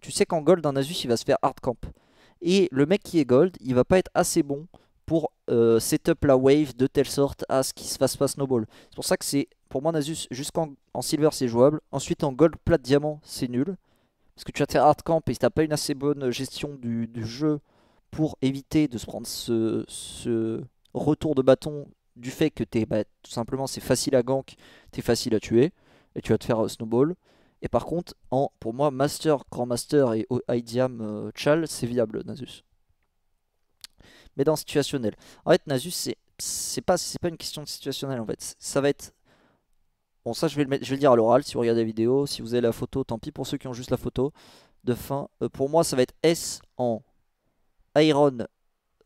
tu sais qu'en gold, un Nasus, il va se faire hard camp. Et le mec qui est gold, il va pas être assez bon pour euh, setup la wave de telle sorte à ce qu'il se fasse pas snowball. C'est pour ça que c'est, pour moi, Nasus, jusqu'en en silver c'est jouable. Ensuite en gold, plate, diamant, c'est nul. Parce que tu as tes hard camp et si t'as pas une assez bonne gestion du, jeu pour éviter de se prendre ce, retour de bâton du fait que t'es, bah, tout simplement, c'est facile à gank, t'es facile à tuer et tu vas te faire euh, snowball. Et par contre, en, pour moi, Master, Grand Master et Idiam diam euh, Chal, c'est viable, Nasus mais dans situationnel. En fait, Nasus, c'est pas, pas une question de situationnel, en fait. Ça va être... Bon, ça, je vais le, mettre, je vais le dire à l'oral, si vous regardez la vidéo, si vous avez la photo, tant pis pour ceux qui ont juste la photo de fin. Euh, pour moi, ça va être S en iron,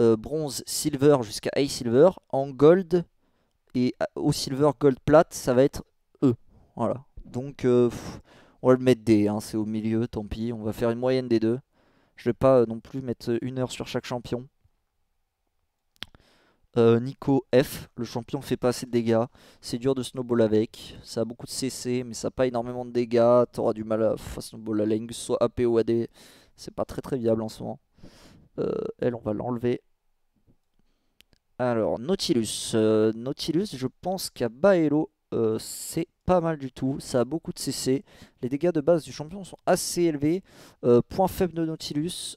euh, bronze, silver jusqu'à A silver, en gold, et au silver, gold, plate, ça va être E. Voilà. Donc, euh, on va le mettre D, hein, c'est au milieu, tant pis, on va faire une moyenne des deux. Je vais pas non plus mettre une heure sur chaque champion. Euh, Nico F, le champion fait pas assez de dégâts, c'est dur de snowball avec, ça a beaucoup de CC mais ça n'a pas énormément de dégâts, t'auras du mal à, snowball à lane, soit AP ou AD, c'est pas très très viable en ce moment. Euh, elle on va l'enlever. Alors Nautilus, euh, Nautilus je pense qu'à Baello c'est pas mal du tout, ça a beaucoup de CC, les dégâts de base du champion sont assez élevés, point faible de Nautilus,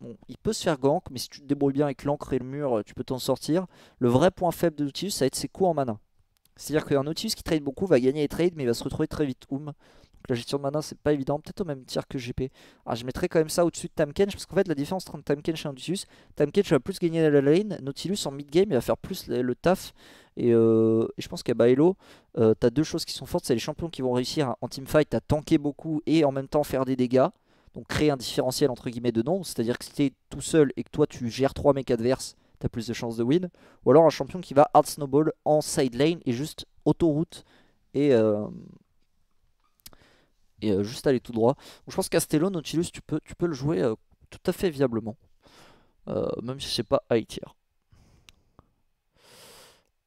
Bon, il peut se faire gank, mais si tu te débrouilles bien avec l'encre et le mur, euh, tu peux t'en sortir. Le vrai point faible de Nautilus, ça va être ses coups en mana. C'est-à-dire qu'un Nautilus qui trade beaucoup va gagner les trades, mais il va se retrouver très vite oum. Donc la gestion de mana, c'est pas évident. Peut-être au même tir que GP. Alors ah, je mettrais quand même ça au-dessus de Tamkench, parce qu'en fait, la différence entre Tamkench et Nautilus, Nautilus, Tamkench va plus gagner la lane, Nautilus en mid-game, il va faire plus le taf. Euh, et, je pense qu'à Baello, euh, t'as deux choses qui sont fortes c'est les champions qui vont réussir en teamfight à tanker beaucoup et en même temps faire des dégâts donc créer un différentiel entre guillemets de noms, c'est-à-dire que si tu es tout seul et que toi tu gères 3 mecs adverses, tu as plus de chances de win, ou alors un champion qui va hard snowball en side lane et juste autoroute et, euh, et euh, juste aller tout droit. je pense Stelone Nautilus, tu peux, tu peux le jouer euh, tout à fait viablement, même si c'est pas high tier.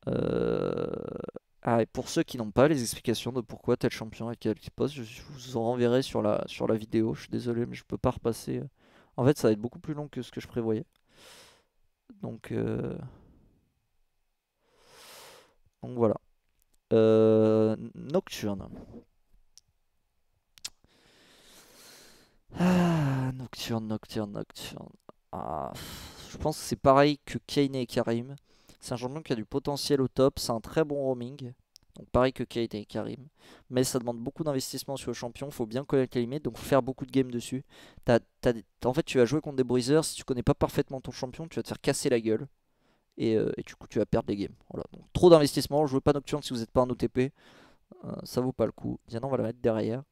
Euh... Ah, et pour ceux qui n'ont pas les explications de pourquoi tel champion est quel poste, je vous en renverrai sur la, sur la vidéo. Je suis désolé, mais je peux pas repasser. Euh. En fait, ça va être beaucoup plus long que ce que je prévoyais. Donc, euh, Donc voilà. Euh... Nocturne. Ah, nocturne, nocturne, nocturne. Ah, je pense que c'est pareil que Kane et Karim. C'est un champion qui a du potentiel au top, c'est un très bon roaming. Donc pareil que Kate et Karim. Mais ça demande beaucoup d'investissement sur le champion. Faut bien connaître les limites. Donc faire beaucoup de games dessus. en fait, tu vas jouer contre des briseurs. Si tu connais pas parfaitement ton champion, tu vas te faire casser la gueule. Et, euh, du coup, tu vas perdre des games. Donc, trop d'investissement. Jouez pas Nocturne si vous n'êtes pas un OTP. Euh, ça vaut pas le coup. Diana, on va le mettre derrière.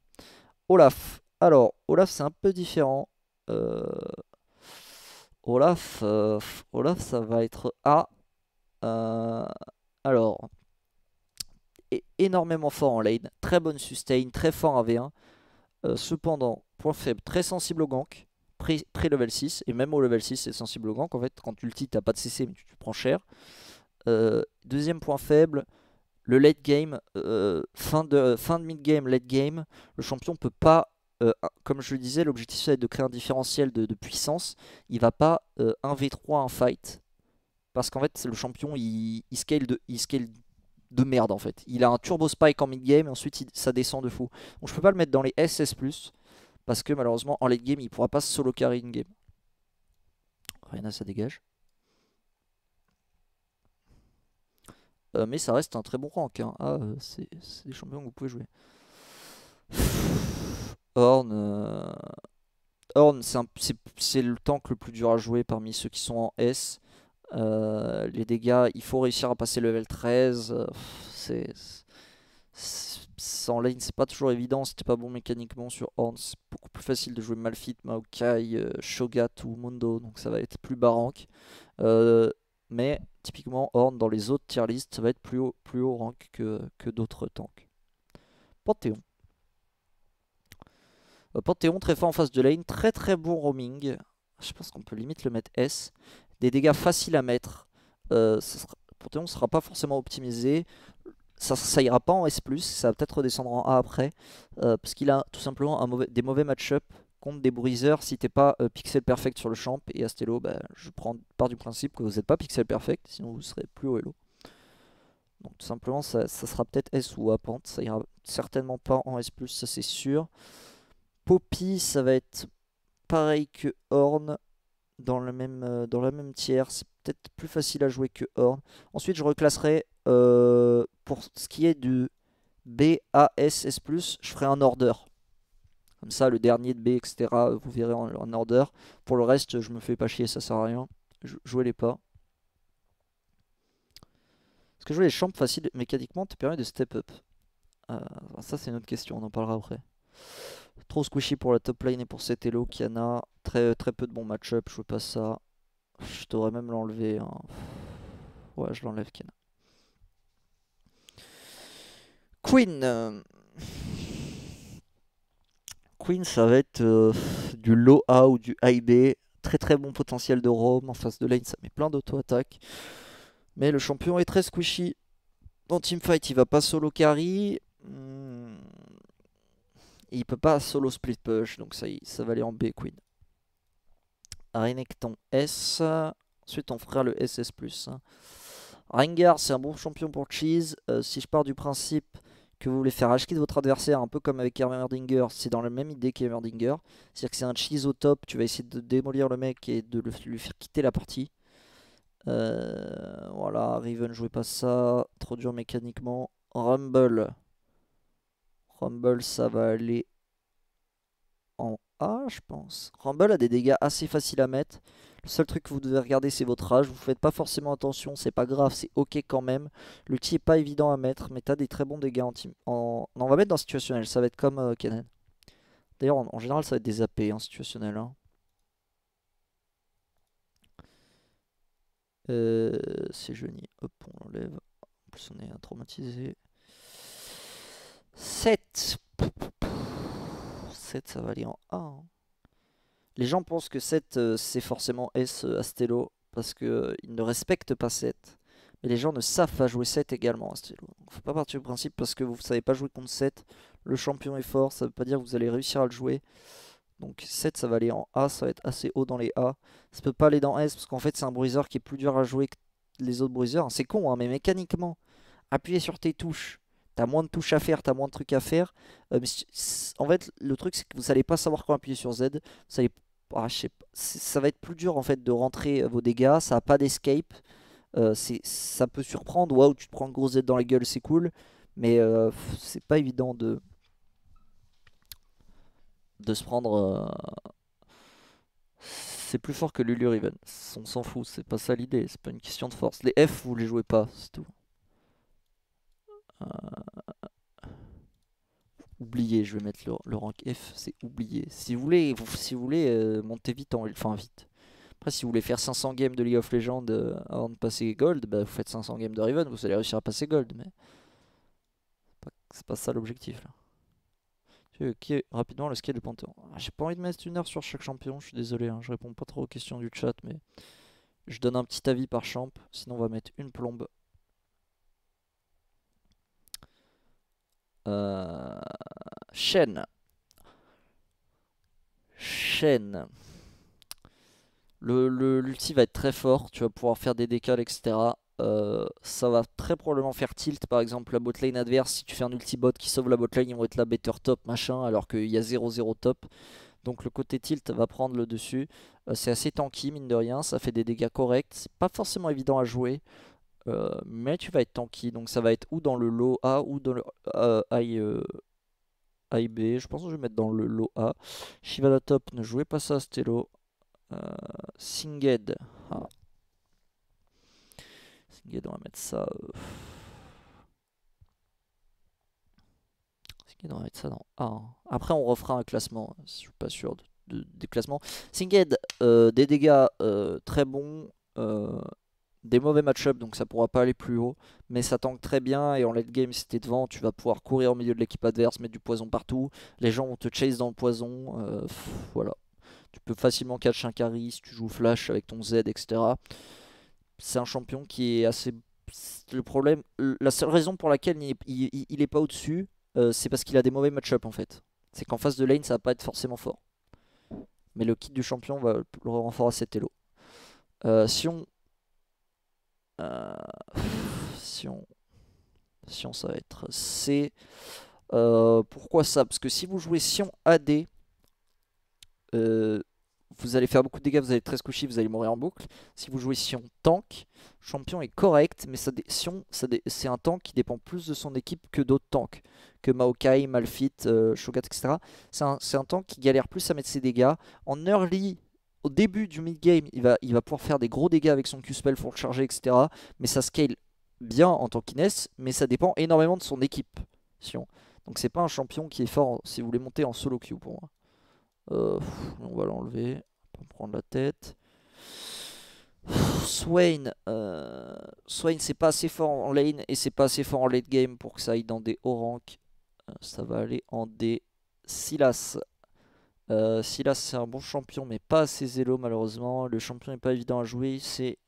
Olaf. Alors, Olaf, c'est un peu différent. Euh, Olaf, Olaf, ça va être A. Euh, alors, énormément fort en lane, très bonne sustain, très fort en V1. Euh, cependant, point faible, très sensible au gank, pré-level 6, et même au level 6 c'est sensible au gank, en fait quand tu ulti t'as pas de CC mais tu, prends cher. Euh, deuxième point faible, le late game, fin de, fin de mid game, late game, le champion peut pas, comme je le disais, l'objectif c'est de créer un différentiel de, puissance, il va pas 1v3 un fight, parce qu'en fait, c'est le champion, il, scale de, il scale de merde en fait. Il a un turbo spike en mid game et ensuite ça descend de fou. Donc je peux pas le mettre dans les SS+, parce que malheureusement en late game il pourra pas solo carry in game. Rien à ça dégage. Euh, mais ça reste un très bon rank. Hein. Ah, euh, c'est des champions que vous pouvez jouer. Horn. Euh, Horn, c'est le tank le plus dur à jouer parmi ceux qui sont en S. Euh, les dégâts, il faut réussir à passer level 13. Euh, c'est sans lane, c'est pas toujours évident. c'était pas bon mécaniquement sur Horn, c'est beaucoup plus facile de jouer Malfit, Maokai, euh, Shogat ou Mundo. Donc ça va être plus rank mais typiquement, Horn dans les autres tier list, ça va être plus haut, plus haut rank que, que d'autres tanks. Panthéon. Panthéon très fort en face de lane, très très bon roaming. Je pense qu'on peut limite le mettre S des dégâts faciles à mettre. Euh, sera, ne sera pas forcément optimisé. Ça, ira pas en S+, ça va peut-être redescendre en A après, euh, parce qu'il a tout simplement des mauvais match-up contre des bruiseurs si t'es pas euh, pixel perfect sur le champ. Et Astello, ben je prends part du principe que vous n'êtes pas pixel perfect, sinon vous serez plus haut Hello. Donc tout simplement, ça, ça sera peut-être S ou A pente, ça ira certainement pas en S+, ça c'est sûr. Poppy, ça va être pareil que Horn, dans, le même, euh, dans la même tiers. C'est peut-être plus facile à jouer que Horn. Ensuite, je reclasserai euh, pour ce qui est du B, A, S, S+, je ferai un order. Comme ça, le dernier de B, etc., vous verrez en, order. Pour le reste, je me fais pas chier, ça sert à rien. jouez les pas. Est-ce que jouer les champs, faciles mécaniquement te permet de step up euh, Ça, c'est une autre question, on en parlera après. Trop squishy pour la top lane et pour cet elo Kiana. Très, très peu de bons match-up, je veux pas ça. Je devrais même l'enlever. Hein. Ouais, je l'enlève Kiana. Queen. Euh. Queen, ça va être euh, du low A ou du high B. Très très bon potentiel de Rome En face de lane, ça met plein d'auto-attaques. Mais le champion est très squishy. dans teamfight, il va pas solo carry. Hmm il peut pas solo split push, donc ça, ça va aller en B queen. Renekton S. Ensuite, on fera le SS. Hein. Rengar, c'est un bon champion pour Cheese. Euh, si je pars du principe que vous voulez faire HK de votre adversaire, un peu comme avec Hermerdinger, c'est dans la même idée qu'Hermerdinger. C'est-à-dire que c'est un Cheese au top, tu vas essayer de démolir le mec et de le, lui faire quitter la partie. Euh, voilà, Riven, jouez pas ça. Trop dur mécaniquement. Rumble. Rumble, ça va aller en A, je pense. Rumble a des dégâts assez faciles à mettre. Le seul truc que vous devez regarder, c'est votre âge. Vous faites pas forcément attention, c'est pas grave, c'est ok quand même. L'outil est pas évident à mettre, mais t'as des très bons dégâts en team. on va mettre dans situationnel, ça va être comme euh, Kenan. D'ailleurs, en, général, ça va être des AP en hein, situationnel. Hein. Euh, c'est génie. Hop, on l'enlève. En plus, on est traumatisé. 7. 7, ça va aller en A. Hein. Les gens pensent que 7, euh, c'est forcément S, euh, Astello, parce qu'ils euh, ne respectent pas 7. Mais les gens ne savent pas jouer 7 également, Astello. Donc, faut pas partir du principe, parce que vous ne savez pas jouer contre 7. Le champion est fort, ça veut pas dire que vous allez réussir à le jouer. Donc 7 ça va aller en A, ça va être assez haut dans les A. Ça peut pas aller dans S parce qu'en fait c'est un bruiseur qui est plus dur à jouer que les autres briseurs. C'est con hein, mais mécaniquement, Appuyez sur tes touches T'as moins de touches à faire, t'as moins de trucs à faire. Euh, en fait, le truc, c'est que vous n'allez pas savoir quand appuyer sur Z. ah, je sais Ça va être plus dur en fait de rentrer euh, vos dégâts. Ça n'a pas d'escape. Euh, ça peut surprendre. Waouh, tu te prends un gros Z dans la gueule, c'est cool. Mais c'est pas évident de de se prendre. C'est plus fort que Lulu On s'en fout, c'est pas ça l'idée. C'est pas une question de force. Les F, vous les jouez pas, c'est tout. Euh, oublié, je vais mettre le, rank F, c'est oublié. Si vous voulez, si vous voulez euh, monter vite, enfin vite. Après, si vous voulez faire 500 games de League of Legends euh, avant de passer Gold, bah, vous faites 500 games de Riven, vous allez réussir à passer Gold, mais c'est pas, ça l'objectif là. est rapidement le ski du Panthéon. Ah, j'ai pas envie de mettre une heure sur chaque champion, je suis désolé, hein, je réponds pas trop aux questions du chat, mais je donne un petit avis par champ, sinon on va mettre une plombe Euh, chaîne. Chaîne. Le, l'ulti va être très fort, tu vas pouvoir faire des décals, etc. Euh, ça va très probablement faire tilt, par exemple la botlane adverse, si tu fais un ulti bot qui sauve la botlane, ils vont être là better top, machin, alors qu'il y a 0-0 top. Donc le côté tilt va prendre le dessus. Euh, c'est assez tanky, mine de rien, ça fait des dégâts corrects, c'est pas forcément évident à jouer. Euh, mais tu vas être tanky, donc ça va être ou dans le lot A ou dans le euh, euh B. Je pense que je vais mettre dans le lot A. Shivada Top, ne jouez pas ça, Stello. Euh, Singed. Ah. Singed, on va mettre ça. Singed, on va mettre ça dans A. Après, on refera un classement. Je suis pas sûr de, de, des classements. Singed, des dégâts très bons des mauvais match-up, donc ça pourra pas aller plus haut. Mais ça tank très bien et en late game, si t'es devant, tu vas pouvoir courir au milieu de l'équipe adverse, mettre du poison partout. Les gens vont te chase dans le poison. Euh, voilà. Tu peux facilement catch un carry tu joues flash avec ton Z, etc. C'est un champion qui est assez. Le problème, la seule raison pour laquelle il, est pas au-dessus, euh, c'est parce qu'il a des mauvais match-up en fait. C'est qu'en face de lane, ça va pas être forcément fort. Mais le kit du champion va le renforcer cet euh, si on euh, si, Sion, ça va être C. Euh, pourquoi ça Parce que si vous jouez Sion AD, euh, vous allez faire beaucoup de dégâts, vous allez très couché, vous allez mourir en boucle. Si vous jouez Sion tank, champion est correct, mais ça, Sion c'est un tank qui dépend plus de son équipe que d'autres tanks, que Maokai, Malfit, Shogat, etc. C'est un, un, tank qui galère plus à mettre ses dégâts. En early, au début du mid-game, il va, pouvoir faire des gros dégâts avec son Q-Spell pour le charger, etc. Mais ça scale bien en tant qu'Inès, mais ça dépend énormément de son équipe. Donc c'est pas un champion qui est fort si vous voulez monter en solo queue pour moi. Euh, on va l'enlever, pas prendre la tête. Swain, euh, Swain c'est pas assez fort en lane et c'est pas assez fort en late game pour que ça aille dans des hauts ranks. Euh, ça va aller en des Silas. Euh, si là c'est un bon champion mais pas assez zélo malheureusement. Le champion n'est pas évident à jouer, c'est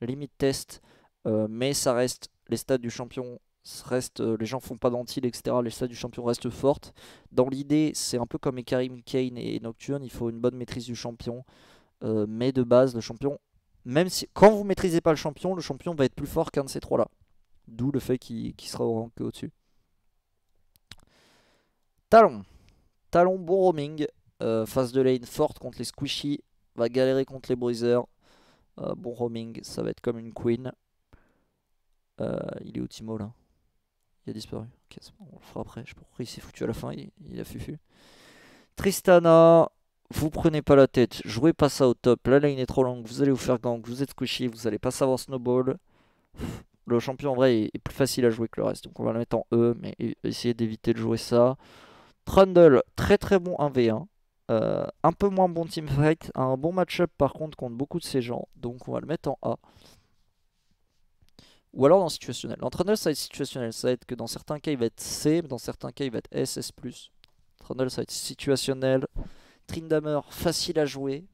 limite test. Euh, mais ça reste, les stats du champion restent, euh, les gens font pas d'antil etc. Les stats du champion restent fortes. Dans l'idée c'est un peu comme Ekarim, Kane et Nocturne, il faut une bonne maîtrise du champion. mais de base le champion, même si quand vous maîtrisez pas le champion, le champion va être plus fort qu'un de ces trois là. D'où le fait qu'il sera au rank au-dessus. Talon. Talon bon roaming. Euh, face phase de lane forte contre les squishy. Va galérer contre les bruisers. Euh, bon roaming, ça va être comme une queen. Euh, il est au Timo hein. là Il a disparu. Ok, on le fera après. Je sais pas il s'est foutu à la fin. Il, a fufu. Tristana, vous prenez pas la tête. Jouez pas ça au top. La lane est trop longue. Vous allez vous faire gank. Vous êtes squishy. Vous allez pas savoir snowball. Le champion en vrai est plus facile à jouer que le reste. Donc on va le mettre en E. Mais e, essayez d'éviter de jouer ça. Trundle, très très bon 1v1. Euh, un peu moins bon teamfight, un bon match-up par contre contre beaucoup de ces gens, donc on va le mettre en A. Ou alors dans situationnel. L'entraîneur être situationnel, ça va être que dans certains cas il va être C, mais dans certains cas il va être S, S+. Trundle ça va être situationnel. Trindamer, facile à jouer.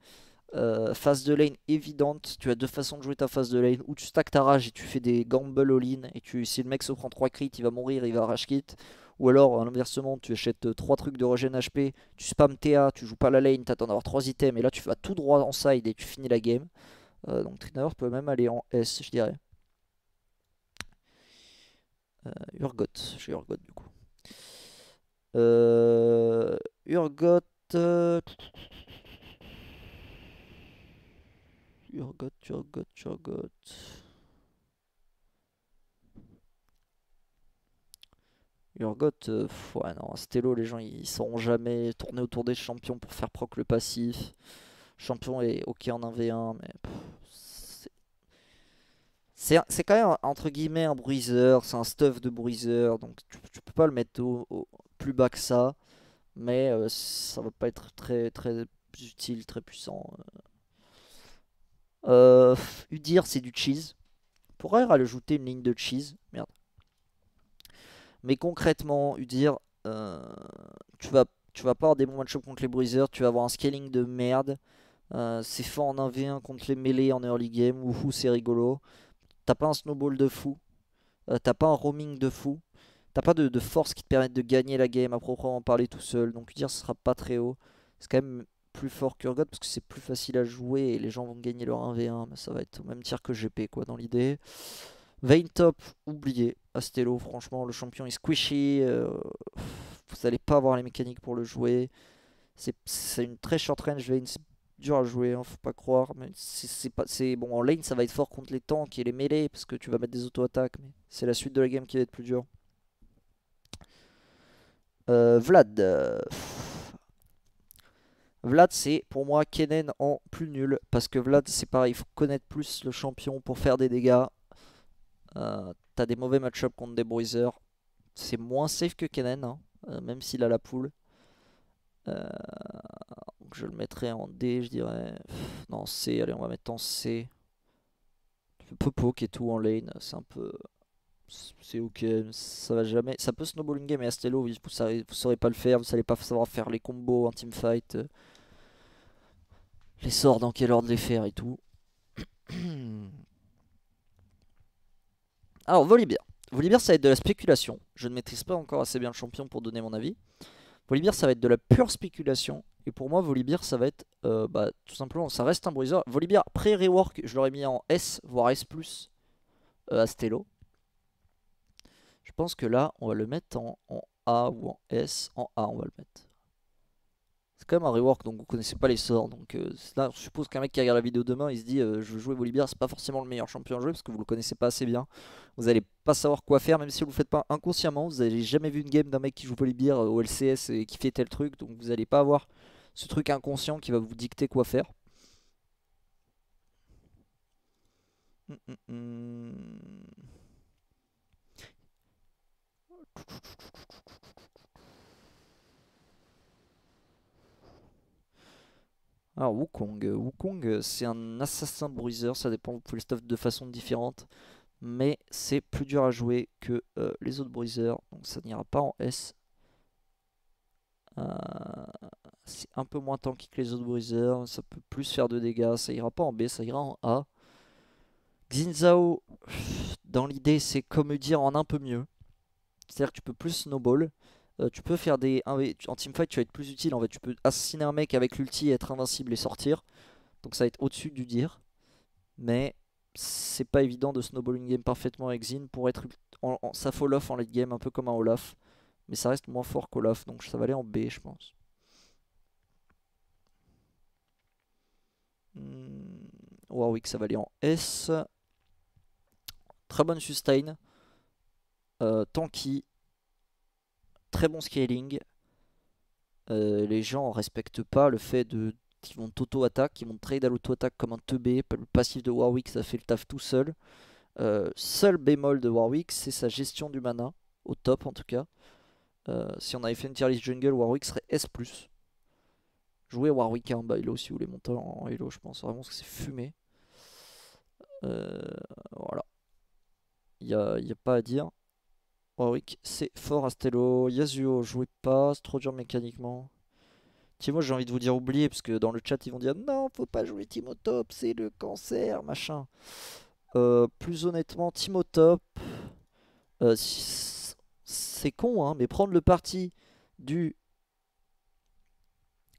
phase euh, de lane évidente, tu as deux façons de jouer ta phase de lane, ou tu stacks ta rage et tu fais des gambles all-in, et tu, si le mec se prend 3 crits, il va mourir, il va rage kit, ou alors, en l'inversement, tu achètes 3 euh, trucs de regen HP, tu spam TA, tu joues pas la lane, t'attends d'avoir 3 items, et là tu vas tout droit en side et tu finis la game. Euh, donc Trinaur peut même aller en S, je dirais. Euh, Urgot, j'ai Urgot du coup. Euh, Urgot. Euh, Urgot, Urgot, Urgot. Urgot, euh, ouais, non, Stello, les gens ils sauront jamais tourner autour des champions pour faire proc le passif. Champion est ok en 1v1, mais. C'est quand même entre guillemets un bruiseur, c'est un stuff de bruiseur, donc tu, peux pas le mettre au, plus bas que ça, mais ça euh, ça va pas être très très utile, très puissant. Euh, euh Udir c'est du cheese. Pourrait ajouter une ligne de cheese, merde. Mais concrètement, Udir, euh, tu, vas, tu vas pas avoir des bons match contre les Briseurs, tu vas avoir un scaling de merde. Euh, c'est fort en 1v1 contre les mêlés en early game, ouf, c'est rigolo. T'as pas un snowball de fou, euh, t'as pas un roaming de fou, t'as pas de, force qui te permette de gagner la game à proprement parler tout seul. Donc Udir, ce sera pas très haut. C'est quand même plus fort que parce que c'est plus facile à jouer et les gens vont gagner leur 1v1, mais ça va être au même tir que GP quoi dans l'idée top, oublié. Astello, franchement, le champion est squishy. Euh, vous n'allez pas avoir les mécaniques pour le jouer. C'est une très short range Vein. C'est dur à jouer, ne hein, faut pas croire. Mais c'est pas, bon, en lane, ça va être fort contre les tanks et les mêlées parce que tu vas mettre des auto-attaques. Mais c'est la suite de la game qui va être plus dure. Euh, Vlad. Vlad, c'est pour moi Kennen en plus nul. Parce que Vlad, c'est pareil, il faut connaître plus le champion pour faire des dégâts. Euh, t'as des mauvais match-up contre des bruisers. C'est moins safe que Kennen hein, euh, même s'il a la poule. Euh, je le mettrai en D, je dirais. non, C, allez, on va mettre en C. Peu poke et tout en lane, c'est un peu. C'est ok, ça va jamais. Ça peut snowballing game, mais Astello, vous, vous, saurez pas le faire, vous savez pas savoir faire les combos en teamfight, les sorts, dans quel ordre les faire et tout. Alors, Volibear. Volibear, ça va être de la spéculation. Je ne maîtrise pas encore assez bien le champion pour donner mon avis. Volibear, ça va être de la pure spéculation. Et pour moi, Volibear, ça va être euh, bah, tout simplement, ça reste un briseur. Volibear, pré-rework, je l'aurais mis en S, voire S, euh, à Stello. Je pense que là, on va le mettre en A ou en S. En A, on va le mettre. C'est quand même un rework, donc vous connaissez pas les sorts. Donc euh, là, je suppose qu'un mec qui regarde la vidéo demain, il se dit euh, je veux jouer Volibear, c'est pas forcément le meilleur champion à jouer parce que vous le connaissez pas assez bien. Vous allez pas savoir quoi faire, même si vous le faites pas inconsciemment. Vous avez jamais vu une game d'un mec qui joue Volibear au LCS euh, et qui fait tel truc, donc vous allez pas avoir ce truc inconscient qui va vous dicter quoi faire. Hum, hum, hum. Alors ah, Wukong, Wukong c'est un assassin bruiser, ça dépend, vous pouvez le stuff de façon différente, mais c'est plus dur à jouer que euh, les autres bruiseurs, donc ça n'ira pas en S. Euh, c'est un peu moins tanky que les autres bruiseurs, ça peut plus faire de dégâts, ça ira pas en B, ça ira en A. Xinzao, dans l'idée c'est comme dire en un peu mieux, c'est-à-dire que tu peux plus snowball, euh, tu peux faire des. En teamfight, tu vas être plus utile en fait. Tu peux assassiner un mec avec l'ulti être invincible et sortir. Donc ça va être au-dessus du dire. Mais c'est pas évident de snowballing game parfaitement avec Zin. pour être. ça fall off en late game, un peu comme un Olaf. Mais ça reste moins fort qu'Olaf, donc ça va aller en B, je pense. Hmm, Warwick, ça va aller en S. Très bonne sustain. Euh, tanky, très bon scaling. Euh, les gens respectent pas le fait de qu'ils vont auto attaque qu'ils vont trade à l'auto-attaque comme un 2B Le passif de Warwick, ça fait le taf tout seul. Euh, seul bémol de Warwick, c'est sa gestion du mana, au top en tout cas. Euh, si on avait fait une tier list jungle, Warwick serait S. Jouer Warwick en un Halo si vous voulez monter en Halo, je pense vraiment que c'est fumé. voilà. Il n'y y a pas à dire c'est fort Astello. Yasuo, jouez pas, c'est trop dur mécaniquement. Timo, j'ai envie de vous dire oublier, parce que dans le chat, ils vont dire non, faut pas jouer Timo top, c'est le cancer, machin. Euh, plus honnêtement, Timo top, euh, c'est con, hein, mais prendre le parti du.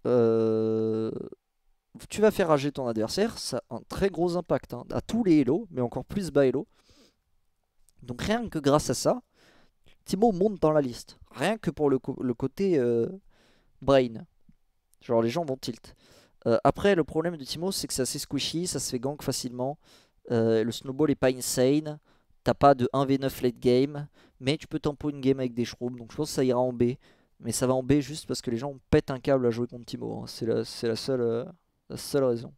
Euh, tu vas faire rager ton adversaire, ça a un très gros impact hein, à tous les Hello, mais encore plus bas Elo. Donc rien que grâce à ça, Timo monte dans la liste. Rien que pour le, côté euh, brain. Genre les gens vont tilt. Euh, après, le problème de Timo, c'est que c'est assez squishy, ça se fait gank facilement. Euh, le snowball est pas insane. T'as pas de 1v9 late game. Mais tu peux tempo une game avec des shrooms. Donc je pense que ça ira en B. Mais ça va en B juste parce que les gens pètent un câble à jouer contre Timo. Hein. C'est la, la seule raison.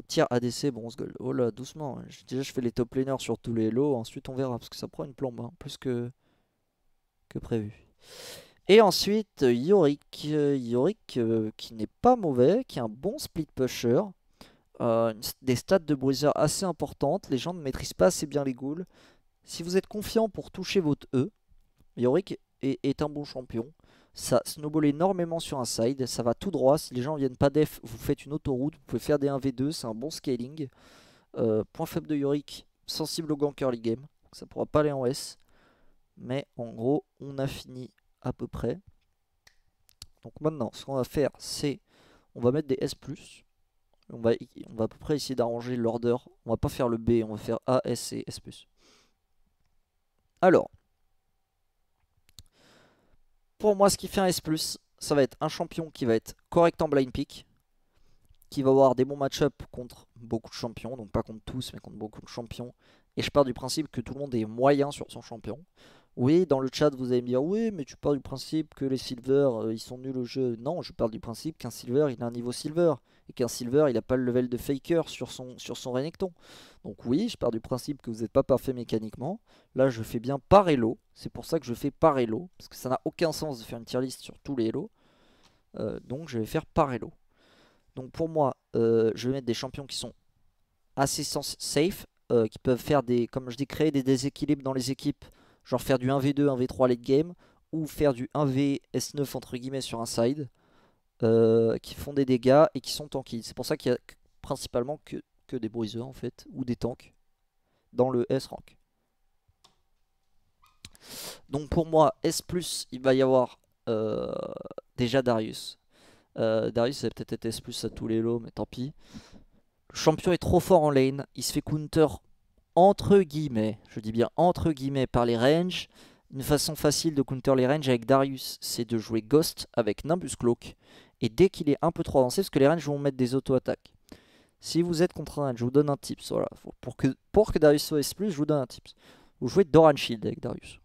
Top tier ADC, bronze gold. Oh là, doucement. Hein. déjà, je fais les top laners sur tous les lots. Ensuite, on verra. Parce que ça prend une plombe. Hein, plus que, que prévu. Et ensuite, Yorick. Euh, Yorick euh, qui n'est pas mauvais. Qui est un bon split pusher. Euh, des stats de bruiser assez importantes. Les gens ne maîtrisent pas assez bien les ghouls. Si vous êtes confiant pour toucher votre E, Yorick est un bon champion ça snowball énormément sur un side, ça va tout droit, si les gens viennent pas def, vous faites une autoroute, vous pouvez faire des 1v2, c'est un bon scaling. Euh, point faible de Yorick, sensible au gank early game, ça pourra pas aller en S. Mais en gros, on a fini à peu près. Donc maintenant, ce qu'on va faire, c'est, on va mettre des S+, on va, on va à peu près essayer d'arranger l'ordre, on va pas faire le B, on va faire A, S et S+. Alors, pour moi, ce qui fait un S+, ça va être un champion qui va être correct en blind pick, qui va avoir des bons match-up contre beaucoup de champions, donc pas contre tous, mais contre beaucoup de champions. Et je pars du principe que tout le monde est moyen sur son champion. Oui, dans le chat, vous allez me dire, oui, mais tu pars du principe que les silver, euh, ils sont nuls au jeu. Non, je pars du principe qu'un silver, il a un niveau silver. Et qu'un silver, il n'a pas le level de faker sur son, sur son Renekton. Donc oui, je pars du principe que vous n'êtes pas parfait mécaniquement. Là, je fais bien par Elo. C'est pour ça que je fais par Elo. Parce que ça n'a aucun sens de faire une tier list sur tous les Elo. Euh, donc je vais faire par Elo. Donc pour moi, euh, je vais mettre des champions qui sont assez safe. Euh, qui peuvent faire des, comme je dis, créer des déséquilibres dans les équipes. Genre faire du 1v2, 1v3 late game. Ou faire du 1vs9 entre guillemets sur un side. qui font des dégâts et qui sont tanky. C'est pour ça qu'il y a principalement que des briseurs en fait, ou des tanks, dans le S-Rank. Donc pour moi, S+, il va y avoir euh, déjà Darius. Euh, Darius, va peut-être S+, à tous les lots, mais tant pis. Le champion est trop fort en lane, il se fait counter entre guillemets, je dis bien entre guillemets, par les ranges. Une façon facile de counter les ranges avec Darius, c'est de jouer Ghost avec Nimbus Cloak. Et dès qu'il est un peu trop avancé, parce que les ranges vont mettre des auto-attaques. Si vous êtes contre un, je vous donne un tip. Pour que, Darius soit plus, je vous donne un tip. Vous jouez Doran Shield avec Darius.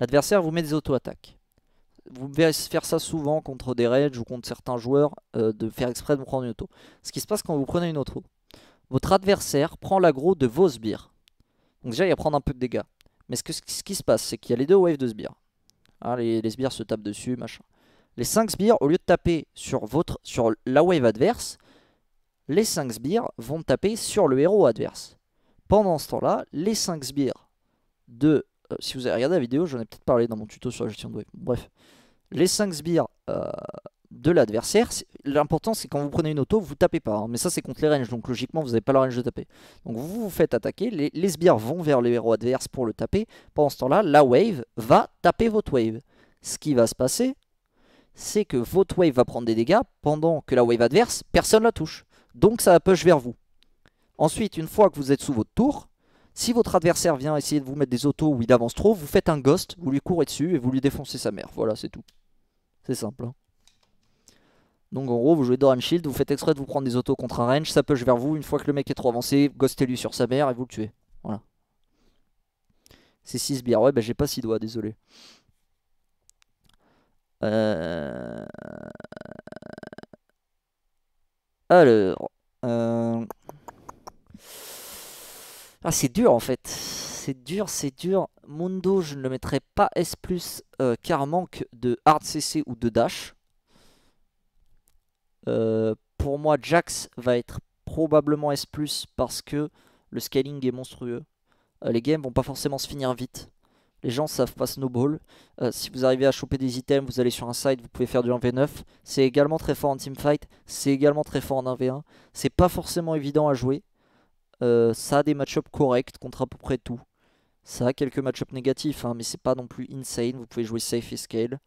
L'adversaire vous met des auto-attaques. Vous faire ça souvent contre des raids ou contre certains joueurs, euh, de faire exprès de vous prendre une auto. Ce qui se passe quand vous prenez une auto, votre adversaire prend l'aggro de vos sbires. Donc déjà, il va prendre un peu de dégâts. Mais ce, que, ce qui se passe, c'est qu'il y a les deux waves de sbires. Hein, les, sbires se tapent dessus, machin. Les cinq sbires, au lieu de taper sur, votre, sur la wave adverse, les 5 sbires vont taper sur le héros adverse. Pendant ce temps-là, les 5 sbires de... Euh, si vous avez regardé la vidéo, j'en ai peut-être parlé dans mon tuto sur la gestion de wave. Bref, les 5 sbires euh, de l'adversaire, l'important c'est quand vous prenez une auto, vous tapez pas. Hein. mais ça c'est contre les ranges, donc logiquement vous n'avez pas le range de taper. Donc vous vous faites attaquer, les, les sbires vont vers le héros adverse pour le taper. Pendant ce temps-là, la wave va taper votre wave. Ce qui va se passer, c'est que votre wave va prendre des dégâts pendant que la wave adverse, personne la touche. Donc ça push vers vous. Ensuite, une fois que vous êtes sous votre tour, si votre adversaire vient essayer de vous mettre des autos où il avance trop, vous faites un ghost, vous lui courez dessus et vous lui défoncez sa mère. Voilà, c'est tout. C'est simple. Hein. Donc en gros, vous jouez Doran Shield, vous faites exprès de vous prendre des autos contre un range, ça push vers vous, une fois que le mec est trop avancé, ghostez-lui sur sa mère et vous le tuez. Voilà. C'est 6 bières. Ouais, bah j'ai pas 6 doigts, désolé. Euh... Alors... Ah, euh, ah, c'est dur en fait. C'est dur, c'est dur. Mundo, je ne le mettrai pas S+, euh, car manque de hard CC ou de dash. Euh, pour moi, Jax va être probablement S+, parce que le scaling est monstrueux. les games vont pas forcément se finir vite. Les gens savent pas snowball. Euh, si vous arrivez à choper des items, vous allez sur un side, vous pouvez faire du 1v9. C'est également très fort en teamfight. C'est également très fort en 1v1. C'est pas forcément évident à jouer. Euh, ça a des match-ups corrects contre à peu près tout. Ça a quelques match-ups négatifs, hein, mais c'est pas non plus insane. Vous pouvez jouer safe et scale.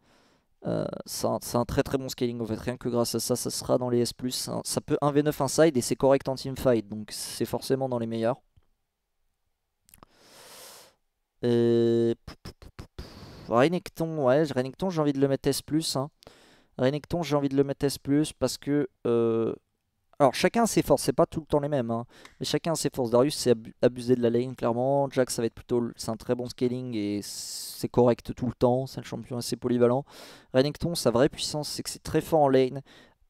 Euh, c'est un, très très bon scaling en fait, rien que grâce à ça, ça sera dans les S+. Ça, ça peut 1v9 inside et c'est correct en teamfight, donc c'est forcément dans les meilleurs. Euh, Renekton, ouais, Renekton, j'ai envie de le mettre S+. Hein. Renekton, j'ai envie de le mettre S+, parce que... Euh, alors, chacun ses forces, c'est pas tout le temps les mêmes, hein. mais chacun ses forces. Darius, c'est abusé de la lane, clairement. Jack, ça va être plutôt... C'est un très bon scaling et c'est correct tout le temps. C'est un champion assez polyvalent. Renekton, sa vraie puissance, c'est que c'est très fort en lane.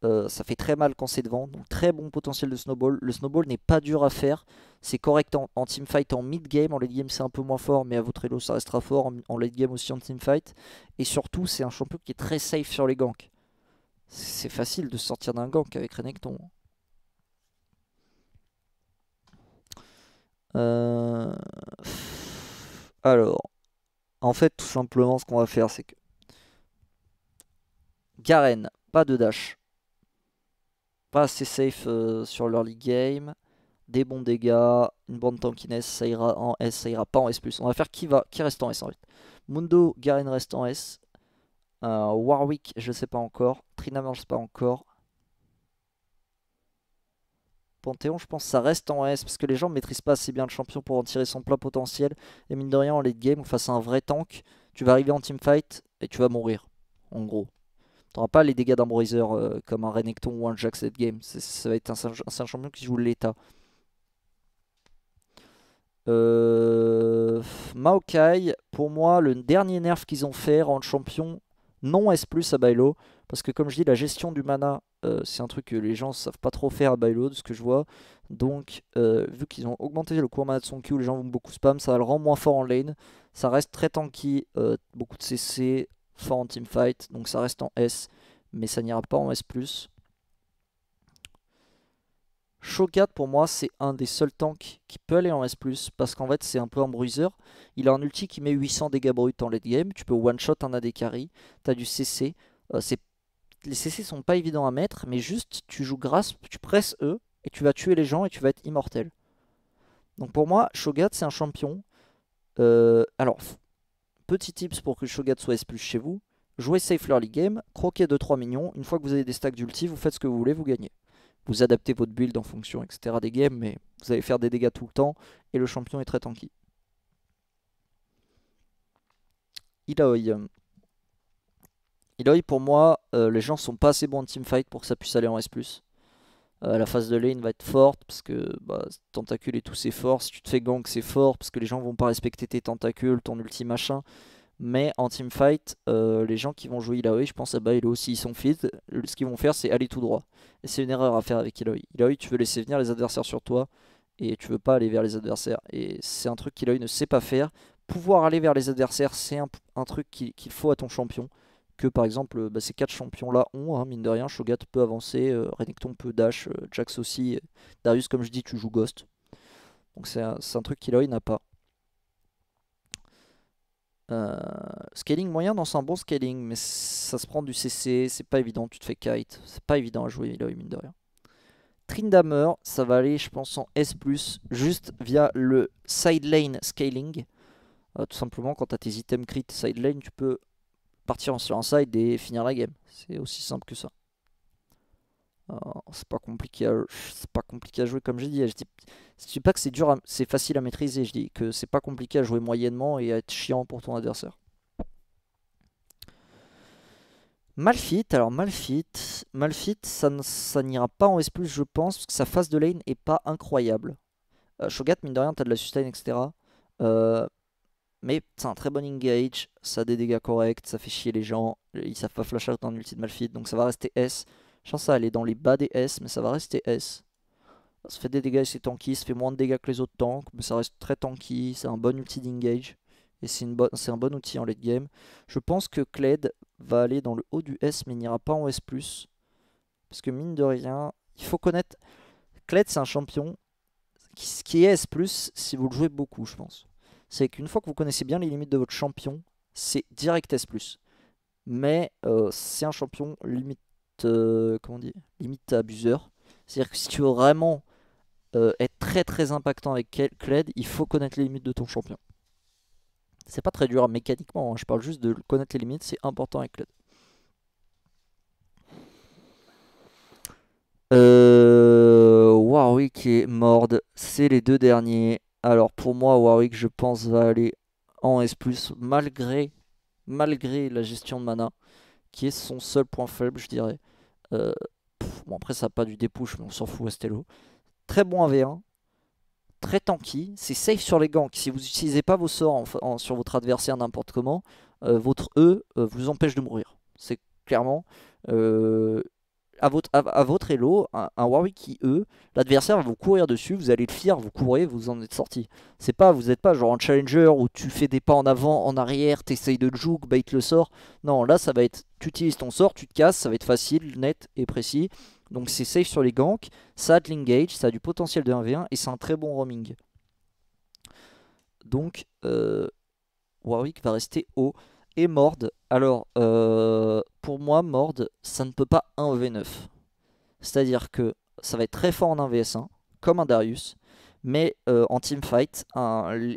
Euh, ça fait très mal quand c'est devant, donc très bon potentiel de snowball. Le snowball n'est pas dur à faire. C'est correct en, team teamfight, en mid-game. En late-game, c'est un peu moins fort, mais à votre elo, ça restera fort. En, late-game aussi, en teamfight. Et surtout, c'est un champion qui est très safe sur les ganks. C'est facile de sortir d'un gank avec Renekton. Euh, alors, en fait, tout simplement, ce qu'on va faire, c'est que Garen, pas de dash. Pas assez safe euh, sur l'early game des bons dégâts, une bande tankiness, ça ira en S, ça ira pas en S+. On va faire qui va, qui reste en S en fait. Mundo, Garen reste en S. Euh, Warwick, je sais pas encore. Trina je sais pas encore. Panthéon, je pense ça reste en S parce que les gens ne maîtrisent pas assez bien le champion pour en tirer son plein potentiel. Et mine de rien, en late game, face à un vrai tank, tu vas arriver en teamfight et tu vas mourir, en gros. T'auras pas les dégâts d'un bruiser euh, comme un Renekton ou un Jack cette game. Ça va être un champion qui joue l'état. Euh, Maokai, pour moi, le dernier nerf qu'ils ont fait rend champion non S à Bailo. Parce que comme je dis, la gestion du mana, euh, c'est un truc que les gens savent pas trop faire à Bailo, de ce que je vois. Donc, euh, vu qu'ils ont augmenté le cours mana de son Q, les gens vont beaucoup spam, ça le rend moins fort en lane. Ça reste très tanky, euh, beaucoup de CC, fort en teamfight, donc ça reste en S. Mais ça n'ira pas en S+. Shogat pour moi c'est un des seuls tanks qui peut aller en S+, parce qu'en fait c'est un peu un bruiser. Il a un ulti qui met 800 dégâts bruts en late game, tu peux one shot un AD carry, t'as du CC. Euh, les CC sont pas évidents à mettre, mais juste tu joues grasp, tu presses E, et tu vas tuer les gens et tu vas être immortel. Donc pour moi Shogat c'est un champion. Euh, alors, petit tips pour que Shogat soit S+, chez vous. Jouez safe l'early game, croquez de 3 millions. une fois que vous avez des stacks d'ulti, vous faites ce que vous voulez, vous gagnez vous adaptez votre build en fonction, etc. des games, mais vous allez faire des dégâts tout le temps, et le champion est très tanky. Iloy. Iloy, pour moi, euh, les gens sont pas assez bons en teamfight pour que ça puisse aller en S+. Euh, la phase de lane va être forte, parce que bah, tentacule et tout, c'est fort. Si tu te fais gank, c'est fort, parce que les gens vont pas respecter tes tentacules, ton ulti, machin. Mais en teamfight, euh, les gens qui vont jouer Illaoi, je pense à bah, aussi ils sont feed, ce qu'ils vont faire, c'est aller tout droit. Et c'est une erreur à faire avec Illaoi. Illaoi, tu veux laisser venir les adversaires sur toi et tu veux pas aller vers les adversaires. Et c'est un truc qu'Illaoi ne sait pas faire. Pouvoir aller vers les adversaires, c'est un, truc qu'il faut à ton champion. Que par exemple, bah, ces quatre champions-là ont, hein, mine de rien, Shogat peut avancer, euh, Renekton peut dash, euh, Jax aussi, Darius, comme je dis, tu joues Ghost. Donc c'est un, un truc qu'Illaoi n'a pas. Euh, scaling moyen dans un bon scaling, mais ça se prend du CC, c'est pas évident, tu te fais kite, c'est pas évident à jouer là, mine de rien. Trindamer, ça va aller je pense en S+, juste via le side lane scaling. Euh, tout simplement quand tu as tes items crit side lane, tu peux partir sur un side et finir la game. C'est aussi simple que ça. Euh, c'est pas compliqué à, c'est pas compliqué à jouer comme j'ai dit. Je pas que c'est dur, c'est facile à maîtriser. Je dis que c'est pas compliqué à jouer moyennement et à être chiant pour ton adversaire. Malfit, alors Malphite, ça, n'ira pas en S+, je pense, parce que sa phase de lane est pas incroyable. Euh, Shogat, mine de rien, t'as de la sustain, etc. Euh, mais c'est un très bon engage, ça a des dégâts corrects, ça fait chier les gens, ils savent pas flash out en ulti de Malphite, donc ça va rester S. Je pense ça aller dans les bas des S, mais ça va rester S. Ça fait des dégâts et c'est tanky, ça fait moins de dégâts que les autres tanks, mais ça reste très tanky, c'est un bon outil d'engage. Et c'est un bon outil en late game. Je pense que Kled va aller dans le haut du S, mais il n'ira pas en S+. Parce que mine de rien, il faut connaître... Kled, c'est un champion qui, qui est S+, si vous le jouez beaucoup, je pense. C'est qu'une fois que vous connaissez bien les limites de votre champion, c'est direct S+. Mais euh, c'est un champion limite... Euh, comment on dit Limite abuseur. C'est-à-dire que si tu veux vraiment est euh, être très très impactant avec Kled, il faut connaître les limites de ton champion. C'est pas très dur hein, mécaniquement, hein, je parle juste de connaître les limites, c'est important avec Kled. Euh, Warwick et Mord, c'est les deux derniers. Alors pour moi, Warwick, je pense, va aller en S, malgré, malgré la gestion de mana, qui est son seul point faible, je dirais. Euh, bon, après, ça n'a pas du dépouche, mais on s'en fout, Astello très bon av V1, très tanky, c'est safe sur les ganks. Si vous n'utilisez pas vos sorts sur votre adversaire n'importe comment, euh, votre E euh, vous empêche de mourir. C'est clairement euh, à, votre, à, elo, un, Warwick qui E, l'adversaire va vous courir dessus, vous allez le fier, vous courez, vous en êtes sorti. C'est pas, vous n'êtes pas genre un challenger où tu fais des pas en avant, en arrière, t'essayes de juke, bait le sort. Non, là ça va être, tu utilises ton sort, tu te casses, ça va être facile, net et précis. Donc c'est safe sur les ganks, ça a de l'engage, ça a du potentiel de 1v1 et c'est un très bon roaming. Donc euh, Warwick va rester haut. Et Mord, alors euh, pour moi Mord, ça ne peut pas 1v9. C'est-à-dire que ça va être très fort en 1vs1, comme un Darius, mais en euh, en teamfight, un,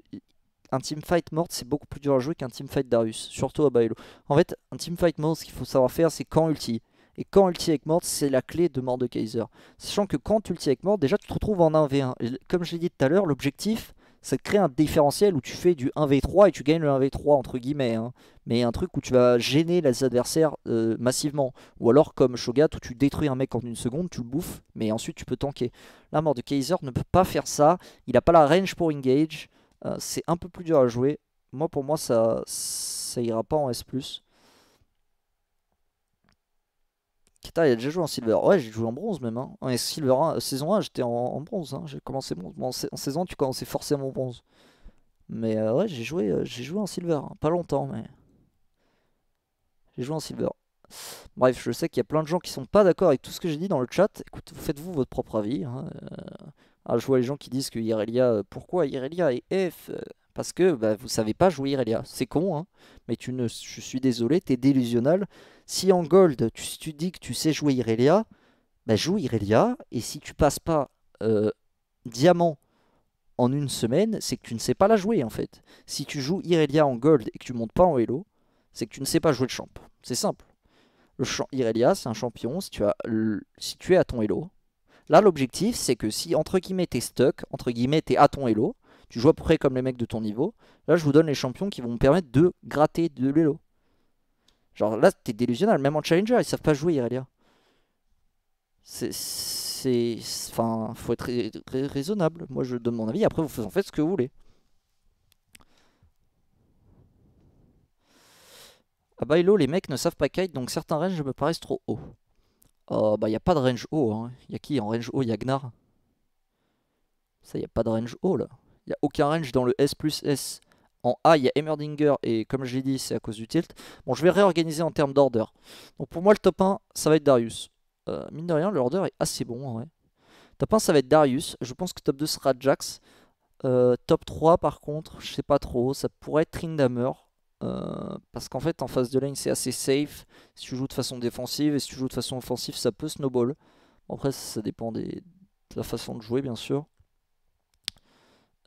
un teamfight Mord c'est beaucoup plus dur à jouer qu'un teamfight Darius, surtout à Bailo. En fait, un teamfight Mord, ce qu'il faut savoir faire, c'est quand ulti. Et quand ulti avec morte, c'est la clé de mort de Kaiser. Sachant que quand tu ulti avec mort, déjà tu te retrouves en 1v1. comme je l'ai dit tout à l'heure, l'objectif c'est de créer un différentiel où tu fais du 1v3 et tu gagnes le 1v3 entre guillemets. Hein. Mais un truc où tu vas gêner les adversaires euh, massivement. Ou alors comme Shogat où tu détruis un mec en une seconde, tu le bouffes, mais ensuite tu peux tanker. La mort de Kaiser ne peut pas faire ça. Il n'a pas la range pour engage. Euh, c'est un peu plus dur à jouer. Moi pour moi ça, ça ira pas en S+. il a déjà joué en silver. Ouais, j'ai joué en bronze même. Hein. En silver saison 1, j'étais en, bronze. Hein. J'ai commencé bronze. en, saison 1, tu commençais forcément bronze. Mais euh, ouais, j'ai joué, euh, j'ai joué en silver. Hein. Pas longtemps, mais. J'ai joué en silver. Bref, je sais qu'il y a plein de gens qui sont pas d'accord avec tout ce que j'ai dit dans le chat. Écoute, faites-vous votre propre avis. Hein, euh, je vois les gens qui disent que Irelia. pourquoi Irelia est F parce que bah, vous ne savez pas jouer Irelia. C'est con, hein mais tu ne, je suis désolé, tu es délusionnel. Si en gold, tu, dis que tu sais jouer Irelia, bah, joue Irelia. Et si tu passes pas euh, diamant en une semaine, c'est que tu ne sais pas la jouer en fait. Si tu joues Irelia en gold et que tu montes pas en hello, c'est que tu ne sais pas jouer le champ. C'est simple. Le champ Irelia, c'est un champion si tu, as es à ton hello. Là, l'objectif, c'est que si entre guillemets t'es stuck, entre guillemets es à ton hello, tu joues à peu près comme les mecs de ton niveau. Là, je vous donne les champions qui vont me permettre de gratter de l'élo. Genre là, t'es délusionnel. Même en challenger, ils savent pas jouer Irelia. C'est. Enfin, faut être raisonnable. Moi, je donne mon avis. Après, vous en faites ce que vous voulez. Ah bah, hello, les mecs ne savent pas kite, donc certains ranges me paraissent trop hauts. Oh, bah, y a pas de range haut. Hein. Y qui en range haut Y a Gnar. Ça, y a pas de range haut là. Il n'y a aucun range dans le S plus S. En A, il y a Emmerdinger et comme je l'ai dit, c'est à cause du tilt. Bon, je vais réorganiser en termes d'order. Donc pour moi, le top 1, ça va être Darius. Euh, mine de rien, l'order est assez bon en vrai. Top 1, ça va être Darius. Je pense que top 2 sera Jax. Euh, top 3, par contre, je sais pas trop. Ça pourrait être Trindhammer. Euh, parce qu'en fait, en phase de lane, c'est assez safe. Si tu joues de façon défensive et si tu joues de façon offensive, ça peut snowball. après, ça dépend de la façon de jouer, bien sûr.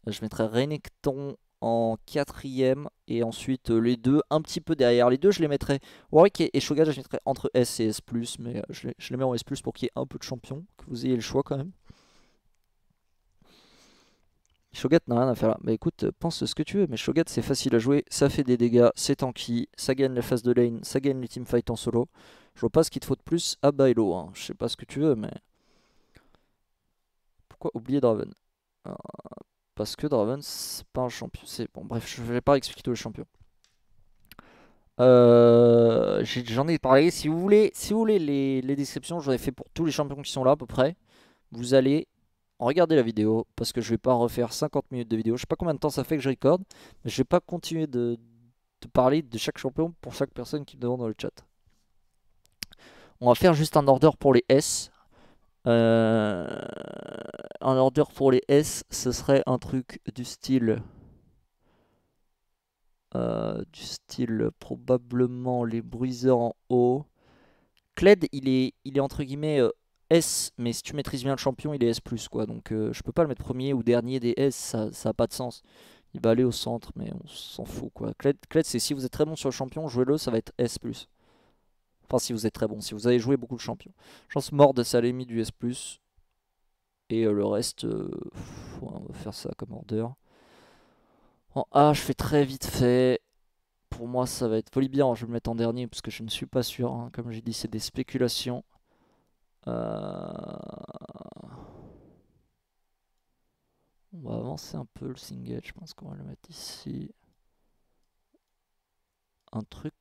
Je mettrais Renekton en quatrième et ensuite euh, les deux un petit peu derrière. Les deux je les mettrai, Warwick et, shogun je les mettrais entre S et S+, mais euh, je les, mets en S+, pour qu'il y ait un peu de champion, que vous ayez le choix quand même. Shogat n'a rien à faire là. Bah écoute, euh, pense ce que tu veux, mais Shogat c'est facile à jouer, ça fait des dégâts, c'est tanky, ça gagne la phase de lane, ça gagne les teamfights en solo. Je vois pas ce qu'il te faut de plus à Bailo, hein. je sais pas ce que tu veux, mais... Pourquoi oublier Draven parce que Draven, c'est pas un champion. C'est bon, bref, je vais pas expliquer tous les champions. Euh, j'en ai parlé. Si vous voulez, si vous voulez les, descriptions, j'en ai fait pour tous les champions qui sont là à peu près. Vous allez regarder la vidéo parce que je vais pas refaire 50 minutes de vidéo. Je sais pas combien de temps ça fait que je recorde, mais je vais pas continuer de, de parler de chaque champion pour chaque personne qui me demande dans le chat. On va faire juste un order pour les S. Euh, un ordre pour les S, ce serait un truc du style... Euh, du style probablement les briseurs en haut. Cled, il est, il est entre guillemets euh, S, mais si tu maîtrises bien le champion, il est S+, quoi. Donc euh, je peux pas le mettre premier ou dernier des S, ça, ça a pas de sens. Il va aller au centre, mais on s'en fout, quoi. Cled, c'est si vous êtes très bon sur le champion, jouez-le, ça va être S+. Enfin, si vous êtes très bon, si vous avez joué beaucoup le champion. Chance ça de mis du S+, et euh, le reste, euh, on va faire ça comme order. En A, je fais très vite fait. Pour moi, ça va être Polybian. Hein, je vais le mettre en dernier parce que je ne suis pas sûr. Hein. Comme j'ai dit, c'est des spéculations. Euh, on va avancer un peu le single. Je pense qu'on va le mettre ici. Un truc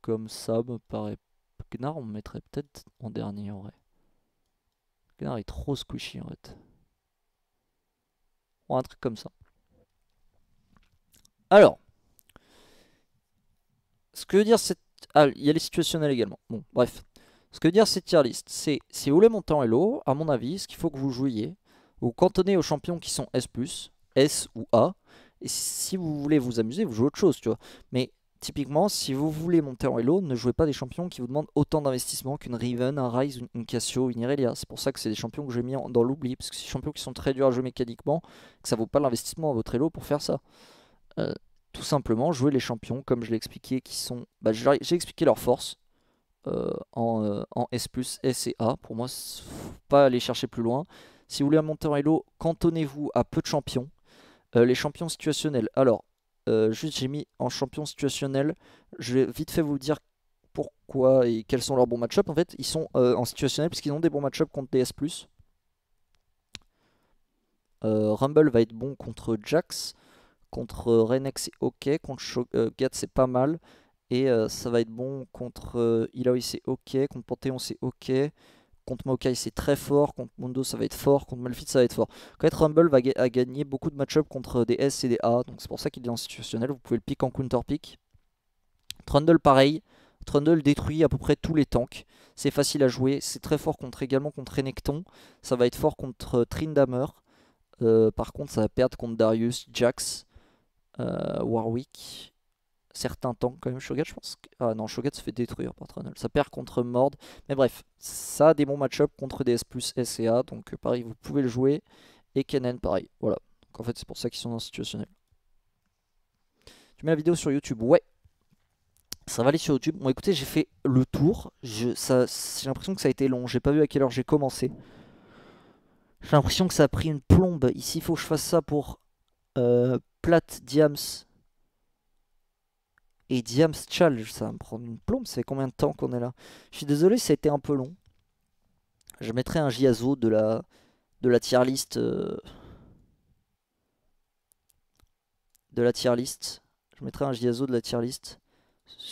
comme ça me paraît. Gnar, on mettrait peut-être en dernier en vrai. Le il est trop squishy en fait. un truc comme ça. Alors, ce que dire cette... Ah, il y a les situationnels également. Bon, bref. Ce que veut dire cette tier list, c'est si vous voulez monter en Hello, à mon avis, ce qu'il faut que vous jouiez, vous cantonnez aux champions qui sont S+, S ou A, et si vous voulez vous amuser, vous jouez autre chose, tu vois. Mais Typiquement, si vous voulez monter en Elo, ne jouez pas des champions qui vous demandent autant d'investissement qu'une Riven, un Rise, une Cassio, une Irelia. C'est pour ça que c'est des champions que j'ai mis dans l'oubli, parce que c'est des champions qui sont très durs à jouer mécaniquement, que ça vaut pas l'investissement à votre Elo pour faire ça. Euh, tout simplement, jouez les champions, comme je l'ai expliqué, qui sont... Bah, j'ai expliqué leur force euh, euh, en, S+, S et A. Pour moi, faut pas aller chercher plus loin. Si vous voulez monter en Elo, cantonnez-vous à peu de champions. les champions situationnels. Alors, euh, juste, j'ai mis en champion situationnel. Je vais vite fait vous dire pourquoi et quels sont leurs bons match-up. En fait, ils sont euh, en situationnel puisqu'ils ont des bons match-up contre DS+. Euh, Rumble va être bon contre Jax. Contre Renex, c'est ok. Contre Gat c'est pas mal. Et ça va être bon contre Illaoi, c'est ok. Contre Panthéon, c'est ok. Contre Mokai c'est très fort. Contre Mundo, ça va être fort. Contre Malfit ça va être fort. Quand Rumble va gagner beaucoup de match-up contre des S et des A. Donc c'est pour ça qu'il est institutionnel. Vous pouvez le pick en counter-pick. Trundle, pareil. Trundle détruit à peu près tous les tanks. C'est facile à jouer. C'est très fort contre également contre Renekton, Ça va être fort contre euh, Trindamer. Euh, par contre, ça va perdre contre Darius, Jax, euh, Warwick certains temps quand même Shogat je pense. Que... Ah non Shogat se fait détruire par Ça perd contre Mord. Mais bref, ça a des bons match-up contre DS S plus A, Donc euh, pareil vous pouvez le jouer. Et Kennen pareil. Voilà. Donc en fait c'est pour ça qu'ils sont dans situationnel. Tu mets la vidéo sur YouTube Ouais. Ça va aller sur YouTube. Bon écoutez j'ai fait le tour. J'ai l'impression que ça a été long. J'ai pas vu à quelle heure j'ai commencé. J'ai l'impression que ça a pris une plombe. Ici il faut que je fasse ça pour euh, Diams et Diams Challenge. Ça va me prendre une plombe, ça fait combien de temps qu'on est là Je suis désolé, ça a été un peu long. Je mettrai un Giazo de la, de la tier list. Euh, de la tier list. Je mettrai un Giazo de la tier list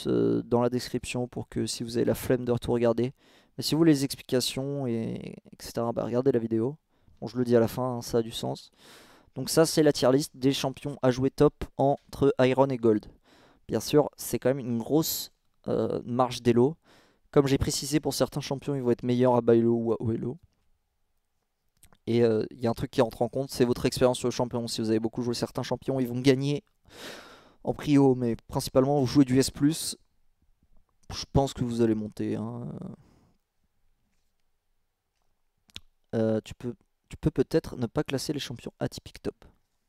dans la description pour que si vous avez la flemme de retour regarder. Mais si vous voulez les explications, et, etc., bah regardez la vidéo. Bon, je le dis à la fin, hein, ça a du sens. Donc ça, c'est la tier list des champions à jouer top entre Iron et Gold bien sûr, c'est quand même une grosse euh, marge d'élo. Comme j'ai précisé, pour certains champions, ils vont être meilleurs à Bailo ou à Oelo. Et euh, il y a un truc qui rentre en compte, c'est votre expérience sur le champion. Si vous avez beaucoup joué certains champions, ils vont gagner en prio, mais principalement vous jouez du S+, je pense que vous allez monter. Hein. Euh, tu peux tu peux peut-être ne pas classer les champions atypiques top.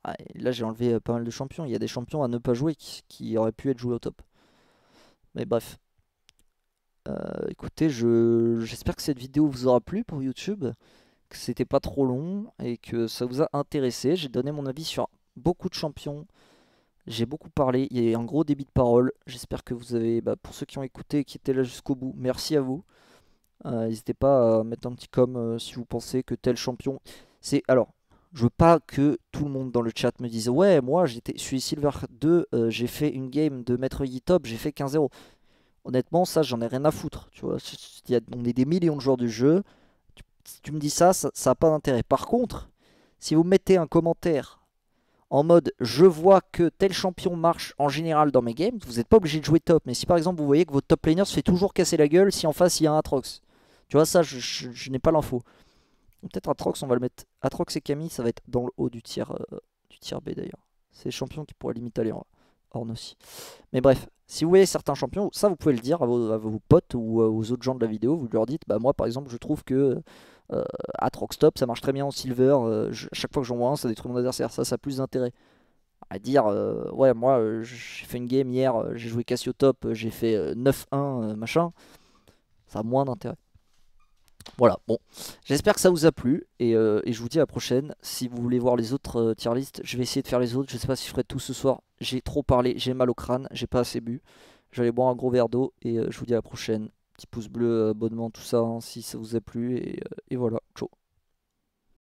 Ah, là, j'ai enlevé euh, pas mal de champions. Il y a des champions à ne pas jouer qui, auraient pu être joués au top. Mais bref. Euh, écoutez, j'espère que cette vidéo vous aura plu pour YouTube, que c'était pas trop long et que ça vous a intéressé. J'ai donné mon avis sur beaucoup de champions. J'ai beaucoup parlé, il y a eu un gros débit de parole. J'espère que vous avez, bah, pour ceux qui ont écouté et qui étaient là jusqu'au bout, merci à vous. Euh, n'hésitez pas à mettre un petit comme si vous pensez que tel champion. C'est alors, je veux pas que tout le monde dans le chat me dise Ouais, moi, j'étais, je suis Silver 2, euh, j'ai fait une game de Maître Yi Top, j'ai fait 15-0. Honnêtement, ça, j'en ai rien à foutre. Tu vois, on est des millions de joueurs du jeu. Tu, si tu me dis ça, ça n'a pas d'intérêt. Par contre, si vous mettez un commentaire en mode je vois que tel champion marche en général dans mes games, vous n'êtes pas obligé de jouer top. Mais si par exemple vous voyez que votre top laner se fait toujours casser la gueule si en face il y a un Atrox, tu vois, ça je n'ai pas l'info. Peut-être Atrox, on va le mettre. Atrox et Camille, ça va être dans le haut du tiers, euh, du tiers B d'ailleurs. C'est les champions qui pourraient limite aller en aussi. Mais bref, si vous voyez certains champions, ça vous pouvez le dire à vos, potes ou euh, aux autres gens de la vidéo. Vous leur dites, bah moi par exemple, je trouve que Atrox euh, top, ça marche très bien en silver. chaque fois que j'en vois un, ça détruit mon adversaire. Ça, ça a plus d'intérêt. À dire, ouais, moi j'ai fait une game hier, j'ai joué Cassio top, j'ai fait 9-1, machin. Ça a moins d'intérêt. Voilà, bon, j'espère que ça vous a plu euh, et, je vous dis à la prochaine. Si vous voulez voir les autres euh, tier list, je vais essayer de faire les autres. Je sais pas si je ferai tout ce soir. J'ai trop parlé, j'ai mal au crâne, j'ai pas assez bu. J'allais vais boire un gros verre d'eau et euh, je vous dis à la prochaine. Petit pouce bleu, abonnement, tout ça, hein, si ça vous a plu. et, et voilà, ciao.